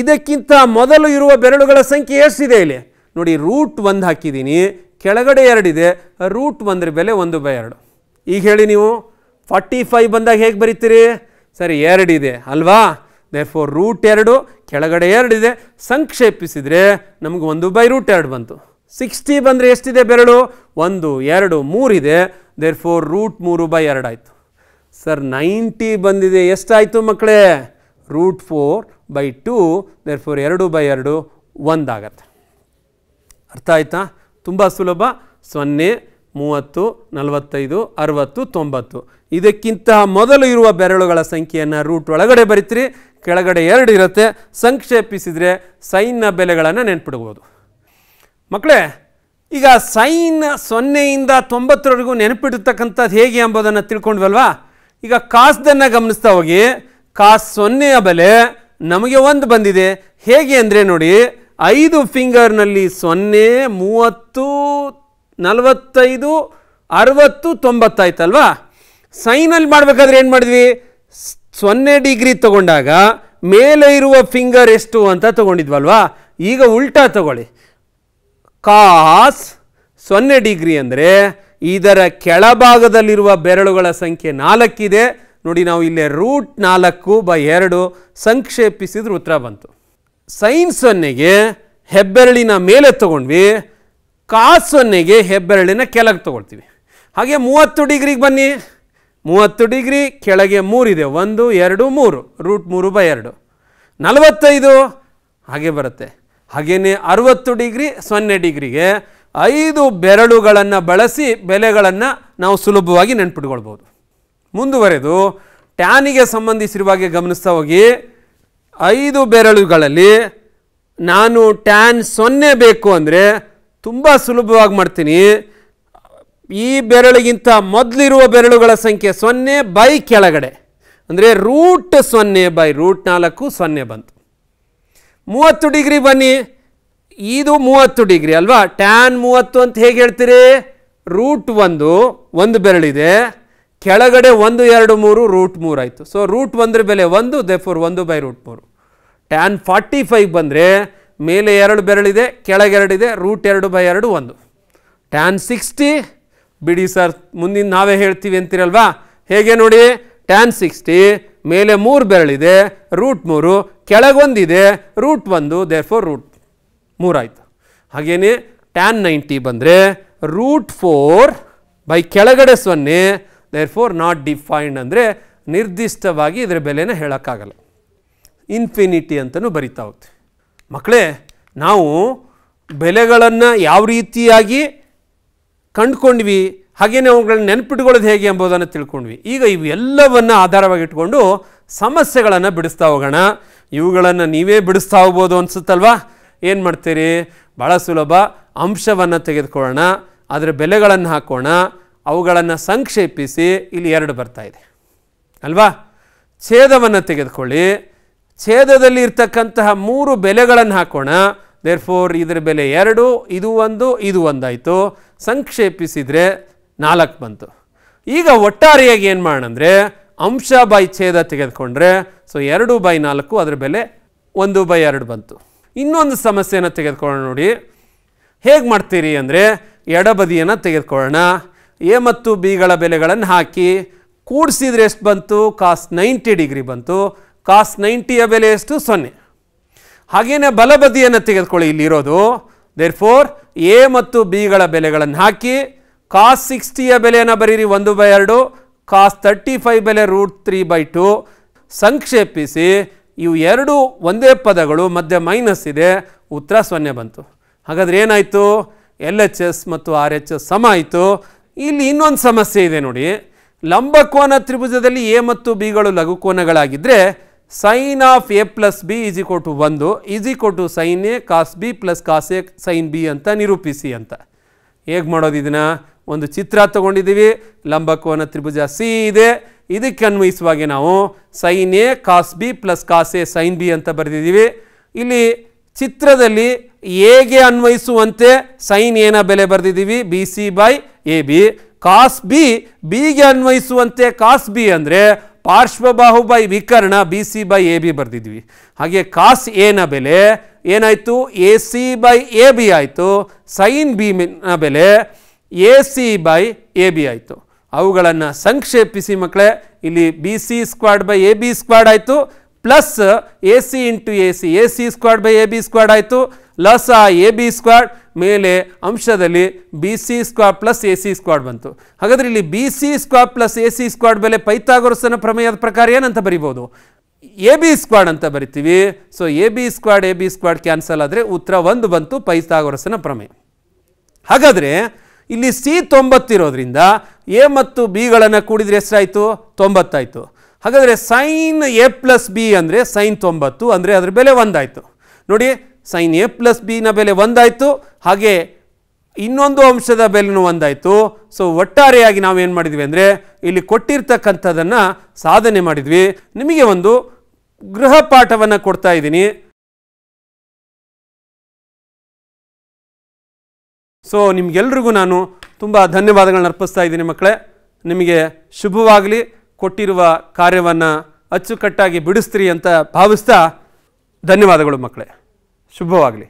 Speaker 1: ಇದಕ್ಕಿಂತ ಮೊದಲು ಇರುವ ಬೆರಳುಗಳ ಸಂಖ್ಯೆ ಎಷ್ಟಿದೆ ಇಲ್ಲಿ ನೋಡಿ ರೂಟ್ ಒಂದು ಹಾಕಿದ್ದೀನಿ ಕೆಳಗಡೆ ಎರಡಿದೆ ರೂಟ್ ಒಂದರ ಬೆಲೆ ಒಂದು ಬೈ ಎರಡು ಈಗ ಹೇಳಿ ನೀವು ಫಾರ್ಟಿ ಫೈವ್ ಬಂದಾಗ ಹೇಗೆ ಬರೀತೀರಿ ಸರಿ ಎರಡಿದೆ ಅಲ್ವಾ ದೇರ್ ಫೋರ್ ರೂಟ್ ಎರಡು ಕೆಳಗಡೆ ಎರಡಿದೆ ಸಂಕ್ಷೇಪಿಸಿದರೆ ನಮಗೆ ಒಂದು ಬೈ ರೂಟ್ ಎರಡು ಬಂತು ಸಿಕ್ಸ್ಟಿ ಬಂದರೆ ಎಷ್ಟಿದೆ ಬೆರಳು ಒಂದು ಎರಡು ಮೂರಿದೆ ದೇರ್ ಫೋರ್ ರೂಟ್ ಮೂರು ಬೈ ಎರಡು ಆಯಿತು ಸರ್ ನೈಂಟಿ ಬಂದಿದೆ ಎಷ್ಟಾಯಿತು ಮಕ್ಕಳೇ root four by two therefore ಎರಡು ಬೈ ಎರಡು ಒಂದಾಗತ್ತೆ ಅರ್ಥ ಆಯಿತಾ ತುಂಬ ಸುಲಭ ಸೊನ್ನೆ ಮೂವತ್ತು ನಲವತ್ತೈದು ಅರವತ್ತು ತೊಂಬತ್ತು ಇದಕ್ಕಿಂತ ಮೊದಲು ಇರುವ ಬೆರಳುಗಳ ಸಂಖ್ಯೆಯನ್ನು ರೂಟ್ ಒಳಗಡೆ ಬರಿತೀರಿ ಕೆಳಗಡೆ ಎರಡು ಇರುತ್ತೆ ಸಂಕ್ಷೇಪಿಸಿದರೆ ಸೈನ್ನ ಬೆಲೆಗಳನ್ನು ನೆನ್ಪಿಡ್ಬೋದು ಮಕ್ಕಳೇ ಈಗ ಸೈನ್ ಸೊನ್ನೆಯಿಂದ ತೊಂಬತ್ತರವರೆಗೂ ನೆನಪಿಡ್ತಕ್ಕಂಥದ್ದು ಹೇಗೆ ಎಂಬುದನ್ನು ತಿಳ್ಕೊಂಡ್ವಲ್ವಾ ಈಗ ಕಾಸ್ದನ್ನು ಗಮನಿಸ್ತಾ ಹೋಗಿ ಕಾಸ್ ಸೊನ್ನೆಯ ಬೆಲೆ ನಮಗೆ ಒಂದು ಬಂದಿದೆ ಹೇಗೆ ಅಂದರೆ ನೋಡಿ ಐದು ಫಿಂಗರ್ನಲ್ಲಿ ಸೊನ್ನೆ ಮೂವತ್ತು ನಲವತ್ತೈದು ಅರವತ್ತು ತೊಂಬತ್ತಾಯ್ತಲ್ವಾ ಸೈನಲ್ಲಿ ಮಾಡಬೇಕಾದ್ರೆ ಏನು ಮಾಡಿದ್ವಿ ಸೊನ್ನೆ ಡಿಗ್ರಿ ತಗೊಂಡಾಗ ಮೇಲೆ ಇರುವ ಫಿಂಗರ್ ಎಷ್ಟು ಅಂತ ತಗೊಂಡಿದ್ವಲ್ವಾ ಈಗ ಉಲ್ಟಾ ತಗೊಳ್ಳಿ ಕಾಸ್ ಸೊನ್ನೆ ಡಿಗ್ರಿ ಅಂದರೆ ಇದರ ಕೆಳಭಾಗದಲ್ಲಿರುವ ಬೆರಳುಗಳ ಸಂಖ್ಯೆ ನಾಲ್ಕಿದೆ ನೋಡಿ ನಾವು ಇಲ್ಲೇ ರೂಟ್ ನಾಲ್ಕು ಬೈ ಎರಡು ಸಂಕ್ಷೇಪಿಸಿದ್ರೆ ಉತ್ತರ ಬಂತು ಸೈನ್ ಸೊನ್ನೆಗೆ ಹೆಬ್ಬೆರಳಿನ ಮೇಲೆ ತೊಗೊಂಡ್ವಿ ಕಾಸ್ ಸೊನ್ನೆಗೆ ಹೆಬ್ಬೆರಳಿನ ಕೆಳಗೆ ತಗೊಳ್ತೀವಿ ಹಾಗೆ ಮೂವತ್ತು ಡಿಗ್ರಿಗೆ ಬನ್ನಿ ಮೂವತ್ತು ಡಿಗ್ರಿ ಕೆಳಗೆ ಮೂರಿದೆ ಒಂದು ಎರಡು ಮೂರು ರೂಟ್ ಮೂರು ಬೈ ಎರಡು ನಲವತ್ತೈದು ಹಾಗೆ ಬರುತ್ತೆ ಹಾಗೆಯೇ ಅರುವತ್ತು ಡಿಗ್ರಿ ಸೊನ್ನೆ ಡಿಗ್ರಿಗೆ ಐದು ಬೆರಳುಗಳನ್ನು ಬಳಸಿ ಬೆಲೆಗಳನ್ನು ನಾವು ಸುಲಭವಾಗಿ ನೆನ್ಪಿಟ್ಕೊಳ್ಬೋದು ಮುಂದುವರೆದು ಟ್ಯಾನಿಗೆ ಸಂಬಂಧಿಸಿರುವಾಗೆ ಗಮನಿಸ್ತಾ ಹೋಗಿ ಐದು ಬೆರಳುಗಳಲ್ಲಿ ನಾನು ಟ್ಯಾನ್ ಸೊನ್ನೆ ಬೇಕು ಅಂದರೆ ತುಂಬ ಸುಲಭವಾಗಿ ಮಾಡ್ತೀನಿ ಈ ಬೆರಳಿಗಿಂತ ಮೊದಲಿರುವ ಬೆರಳುಗಳ ಸಂಖ್ಯೆ ಸೊನ್ನೆ ಬೈ ಕೆಳಗಡೆ ಅಂದರೆ ರೂಟ್ ಸೊನ್ನೆ ಬೈ ರೂಟ್ ನಾಲ್ಕು ಸೊನ್ನೆ ಬಂತು ಮೂವತ್ತು ಡಿಗ್ರಿ ಬನ್ನಿ ಇದು ಮೂವತ್ತು ಡಿಗ್ರಿ ಅಲ್ವಾ ಟ್ಯಾನ್ ಮೂವತ್ತು ಅಂತ ಹೇಗೆ ಹೇಳ್ತೀರಿ ರೂಟ್ ಒಂದು ಒಂದು ಬೆರಳಿದೆ ಕೆಳಗಡೆ ಒಂದು ಎರಡು ಮೂರು ರೂಟ್ ಮೂರು ಆಯಿತು ಸೊ ರೂಟ್ ಒಂದ್ರ ಬೆಲೆ ಒಂದು ದೇಫೋರ್ ಒಂದು ಬೈ ರೂಟ್ ಮೂರು ಟ್ಯಾನ್ ಫಾರ್ಟಿ ಫೈವ್ ಬಂದರೆ ಮೇಲೆ ಎರಡು ಬೆರಳಿದೆ ಕೆಳಗೆರಡಿದೆ ರೂಟ್ ಎರಡು ಬೈ ಎರಡು ಒಂದು ಟ್ಯಾನ್ ಸಿಕ್ಸ್ಟಿ ಬಿಡಿ ಸರ್ ಮುಂದಿನ ನಾವೇ ಹೇಳ್ತೀವಿ ಅಂತೀರಲ್ವಾ ಹೇಗೆ ನೋಡಿ ಟ್ಯಾನ್ ಸಿಕ್ಸ್ಟಿ ಮೇಲೆ ಮೂರು ಬೆರಳಿದೆ ರೂಟ್ ಮೂರು ಕೆಳಗೊಂದಿದೆ ರೂಟ್ ಒಂದು ಫೋರ್ ರೂಟ್ ಮೂರಾಯಿತು ಹಾಗೇನೆ ಟ್ಯಾನ್ ನೈಂಟಿ ಬಂದರೆ ರೂಟ್ ಫೋರ್ ಬೈ ಕೆಳಗಡೆ ಸೊನ್ನೆ ದೇರ್ ಫೋರ್ ನಾಟ್ ಡಿಫೈನ್ಡ್ ಅಂದರೆ ನಿರ್ದಿಷ್ಟವಾಗಿ ಇದರ ಬೆಲೆನ ಹೇಳೋಕ್ಕಾಗಲ್ಲ ಇನ್ಫಿನಿಟಿ ಅಂತಲೂ ಬರಿತಾ ಹೋಗ್ತೀವಿ ಮಕ್ಕಳೇ ನಾವು ಬೆಲೆಗಳನ್ನು ಯಾವ ರೀತಿಯಾಗಿ ಕಂಡುಕೊಂಡ್ವಿ ಹಾಗೆಯೇ ಅವುಗಳನ್ನ ನೆನಪಿಟ್ಕೊಳ್ಳೋದು ಹೇಗೆ ಎಂಬುದನ್ನು ತಿಳ್ಕೊಂಡ್ವಿ ಈಗ ಇವೆಲ್ಲವನ್ನು ಆಧಾರವಾಗಿಟ್ಕೊಂಡು ಸಮಸ್ಯೆಗಳನ್ನು ಬಿಡಿಸ್ತಾ ಹೋಗೋಣ ಇವುಗಳನ್ನು ನೀವೇ ಬಿಡಿಸ್ತಾ ಹೋಗ್ಬೋದು ಅನಿಸುತ್ತಲ್ವಾ ಏನು ಮಾಡ್ತೀರಿ ಭಾಳ ಸುಲಭ ಅಂಶವನ್ನು ತೆಗೆದುಕೊಳ್ಳೋಣ ಅದರ ಬೆಲೆಗಳನ್ನು ಹಾಕೋಣ ಅವುಗಳನ್ನು ಸಂಕ್ಷೇಪಿಸಿ ಇಲ್ಲಿ ಎರಡು ಬರ್ತಾ ಇದೆ ಅಲ್ವಾ ಛೇದವನ್ನು ತೆಗೆದುಕೊಳ್ಳಿ ಛೇದದಲ್ಲಿ ಇರ್ತಕ್ಕಂತಹ ಮೂರು ಬೆಲೆಗಳನ್ನು ಹಾಕೋಣ ದೇರ್ ಫೋರ್ ಇದರ ಬೆಲೆ ಎರಡು ಇದು ಒಂದು ಇದು ಒಂದಾಯಿತು ಸಂಕ್ಷೇಪಿಸಿದರೆ ನಾಲ್ಕು ಬಂತು ಈಗ ಒಟ್ಟಾರೆಯಾಗಿ ಏನು ಮಾಡೋಣಂದರೆ ಅಂಶ ಬೈ ಛೇದ ತೆಗೆದುಕೊಂಡ್ರೆ ಸೊ ಎರಡು ಬೈ ನಾಲ್ಕು ಅದರ ಬೆಲೆ ಒಂದು ಬೈ ಎರಡು ಬಂತು ಇನ್ನೊಂದು ಸಮಸ್ಯೆಯನ್ನು ತೆಗೆದುಕೊಳ್ಳೋಣ ನೋಡಿ ಹೇಗೆ ಮಾಡ್ತೀರಿ ಅಂದರೆ ಎಡಬದಿಯನ್ನು ತೆಗೆದುಕೊಳ್ಳೋಣ ಎ ಮತ್ತು ಬಿಗಳ ಬೆಲೆಗಳನ್ನು ಹಾಕಿ ಕೂಡಿಸಿದ್ರೆ ಎಷ್ಟು ಬಂತು ಕಾಸ್ ನೈಂಟಿ ಡಿಗ್ರಿ ಬಂತು ಕಾಸ್ ನೈಂಟಿಯ ಬೆಲೆ ಎಷ್ಟು ಸೊನ್ನೆ ಹಾಗೆಯೇ ಬಲಬದಿಯನ್ನು ತೆಗೆದುಕೊಳ್ಳಿ ಇಲ್ಲಿರೋದು ದೇರ್ ಫೋರ್ ಎ ಮತ್ತು ಬಿಗಳ ಬೆಲೆಗಳನ್ನು ಹಾಕಿ ಕಾಸ್ ಸಿಕ್ಸ್ಟಿಯ ಬೆಲೆಯನ್ನು ಬರೀರಿ ಒಂದು ಬೈ ಎರಡು ಕಾಸ್ ತರ್ಟಿ ಫೈವ್ ಬೆಲೆ ರೂಟ್ ತ್ರೀ ಬೈ ಟು ಸಂಕ್ಷೇಪಿಸಿ ಇವು ಎರಡು ಒಂದೇ ಪದಗಳು ಮಧ್ಯೆ ಮೈನಸ್ ಇದೆ ಉತ್ತರ ಸೊನ್ನೆ ಬಂತು ಹಾಗಾದರೆ ಏನಾಯಿತು ಎಲ್ ಎಚ್ ಎಸ್ ಮತ್ತು ಆರ್ ಎಚ್ ಎಸ್ ಸಮ ಆಯಿತು ಇಲ್ಲಿ ಇನ್ನೊಂದು ಸಮಸ್ಯೆ ಇದೆ ನೋಡಿ ಲಂಬಕೋನ ತ್ರಿಭುಜದಲ್ಲಿ ಎ ಮತ್ತು ಬಿಗಳು ಲಘುಕೋನಗಳಾಗಿದ್ದರೆ sine of A plus B is equal to ಒಂದು is to sine A cos B plus cos A sine B ಅಂತ ನಿರೂಪಿಸಿ ಅಂತ ಹೇಗೆ ಮಾಡೋದು ಇದನ್ನು ಒಂದು ಚಿತ್ರ ತಗೊಂಡಿದ್ದೀವಿ ಲಂಬಕೋನ ತ್ರಿಭುಜ ಸಿ ಇದೆ ಇದಕ್ಕೆ ಅನ್ವಯಿಸುವಾಗೆ ನಾವು sine A cos B plus cos A sine B ಅಂತ ಬರೆದಿದ್ದೀವಿ ಇಲ್ಲಿ ಚಿತ್ರದಲ್ಲಿ ಎಗೆ ಅನ್ವಯಿಸುವಂತೆ ಸೈನ್ ಎನ ಬೆಲೆ ಬರೆದಿದ್ದೀವಿ B C by A B cos B ಬಿಗೆ ಅನ್ವಯಿಸುವಂತೆ ಕಾಸ್ ಬಿ ಅಂದರೆ ಪಾರ್ಶ್ವಬಾಹು ಬೈ ವಿಕರ್ಣ B C by A B ಬರೆದಿದ್ವಿ ಹಾಗೆ ಕಾಸ್ ಎನ ಬೆಲೆ ಏನಾಯಿತು A C by A B ಆಯಿತು ಸೈನ್ ಬಿ ನ ಬೆಲೆ A C by A B ಆಯಿತು ಅವುಗಳನ್ನು ಸಂಕ್ಷೇಪಿಸಿ ಮಕ್ಕಳೇ ಇಲ್ಲಿ B C square by A B square ಆಯಿತು plus A C into A C A C square by A B square ಆಯಿತು ಲಸ್ ಆ ಎ ಬಿ ಸ್ಕ್ವಾಡ್ ಮೇಲೆ ಅಂಶದಲ್ಲಿ B C square plus A C square ಬಂತು ಹಾಗಾದರೆ ಇಲ್ಲಿ B C square plus A C square ಬೆಲೆ ಪೈತಾಗೊರಸನ ಪ್ರಮೇಯದ ಪ್ರಕಾರ ಏನಂತ ಬರಿಬೋದು ಎ ಬಿ ಸ್ಕ್ವಾಡ್ ಅಂತ ಬರಿತೀವಿ so A B square A B square cancel ಆದರೆ ಉತ್ತರ ಒಂದು ಬಂತು ಪೈತಾಗೊರಸನ ಪ್ರಮೇಯ ಹಾಗಾದರೆ ಇಲ್ಲಿ ಸಿ ತೊಂಬತ್ತಿರೋದ್ರಿಂದ ಎ ಮತ್ತು ಬಿಗಳನ್ನು ಕೂಡಿದ್ರೆ ಎಷ್ಟಾಯಿತು ತೊಂಬತ್ತಾಯಿತು ಹಾಗಾದರೆ ಸೈನ್ ಎ ಪ್ಲಸ್ ಬಿ ಅಂದರೆ ಸೈನ್ ತೊಂಬತ್ತು ಅಂದರೆ ಅದರ ಬೆಲೆ ಒಂದಾಯಿತು ನೋಡಿ ಸೈನ್ ಎ ಪ್ಲಸ್ ಬಿನ ಬೆಲೆ ಒಂದಾಯಿತು ಹಾಗೆ ಇನ್ನೊಂದು ಅಂಶದ ಬೆಲೆನೂ ಒಂದಾಯಿತು ಸೊ ಒಟ್ಟಾರೆಯಾಗಿ ನಾವೇನು ಮಾಡಿದ್ವಿ ಅಂದರೆ ಇಲ್ಲಿ ಕೊಟ್ಟಿರ್ತಕ್ಕಂಥದ್ದನ್ನು ಸಾಧನೆ ಮಾಡಿದ್ವಿ ನಿಮಗೆ ಒಂದು ಪಾಠವನ್ನು ಕೊಡ್ತಾ ಇದ್ದೀನಿ ಸೊ ನಿಮಗೆಲ್ರಿಗೂ ನಾನು ತುಂಬ ಧನ್ಯವಾದಗಳನ್ನ ಅರ್ಪಿಸ್ತಾ ಇದ್ದೀನಿ ಮಕ್ಕಳೇ ನಿಮಗೆ ಶುಭವಾಗಲಿ ಕೊಟ್ಟಿರುವ ಕಾರ್ಯವನ್ನು ಅಚ್ಚುಕಟ್ಟಾಗಿ ಬಿಡಿಸ್ತೀರಿ ಅಂತ ಭಾವಿಸ್ತಾ ಧನ್ಯವಾದಗಳು ಮಕ್ಕಳೇ ಶುಭವಾಗಲಿ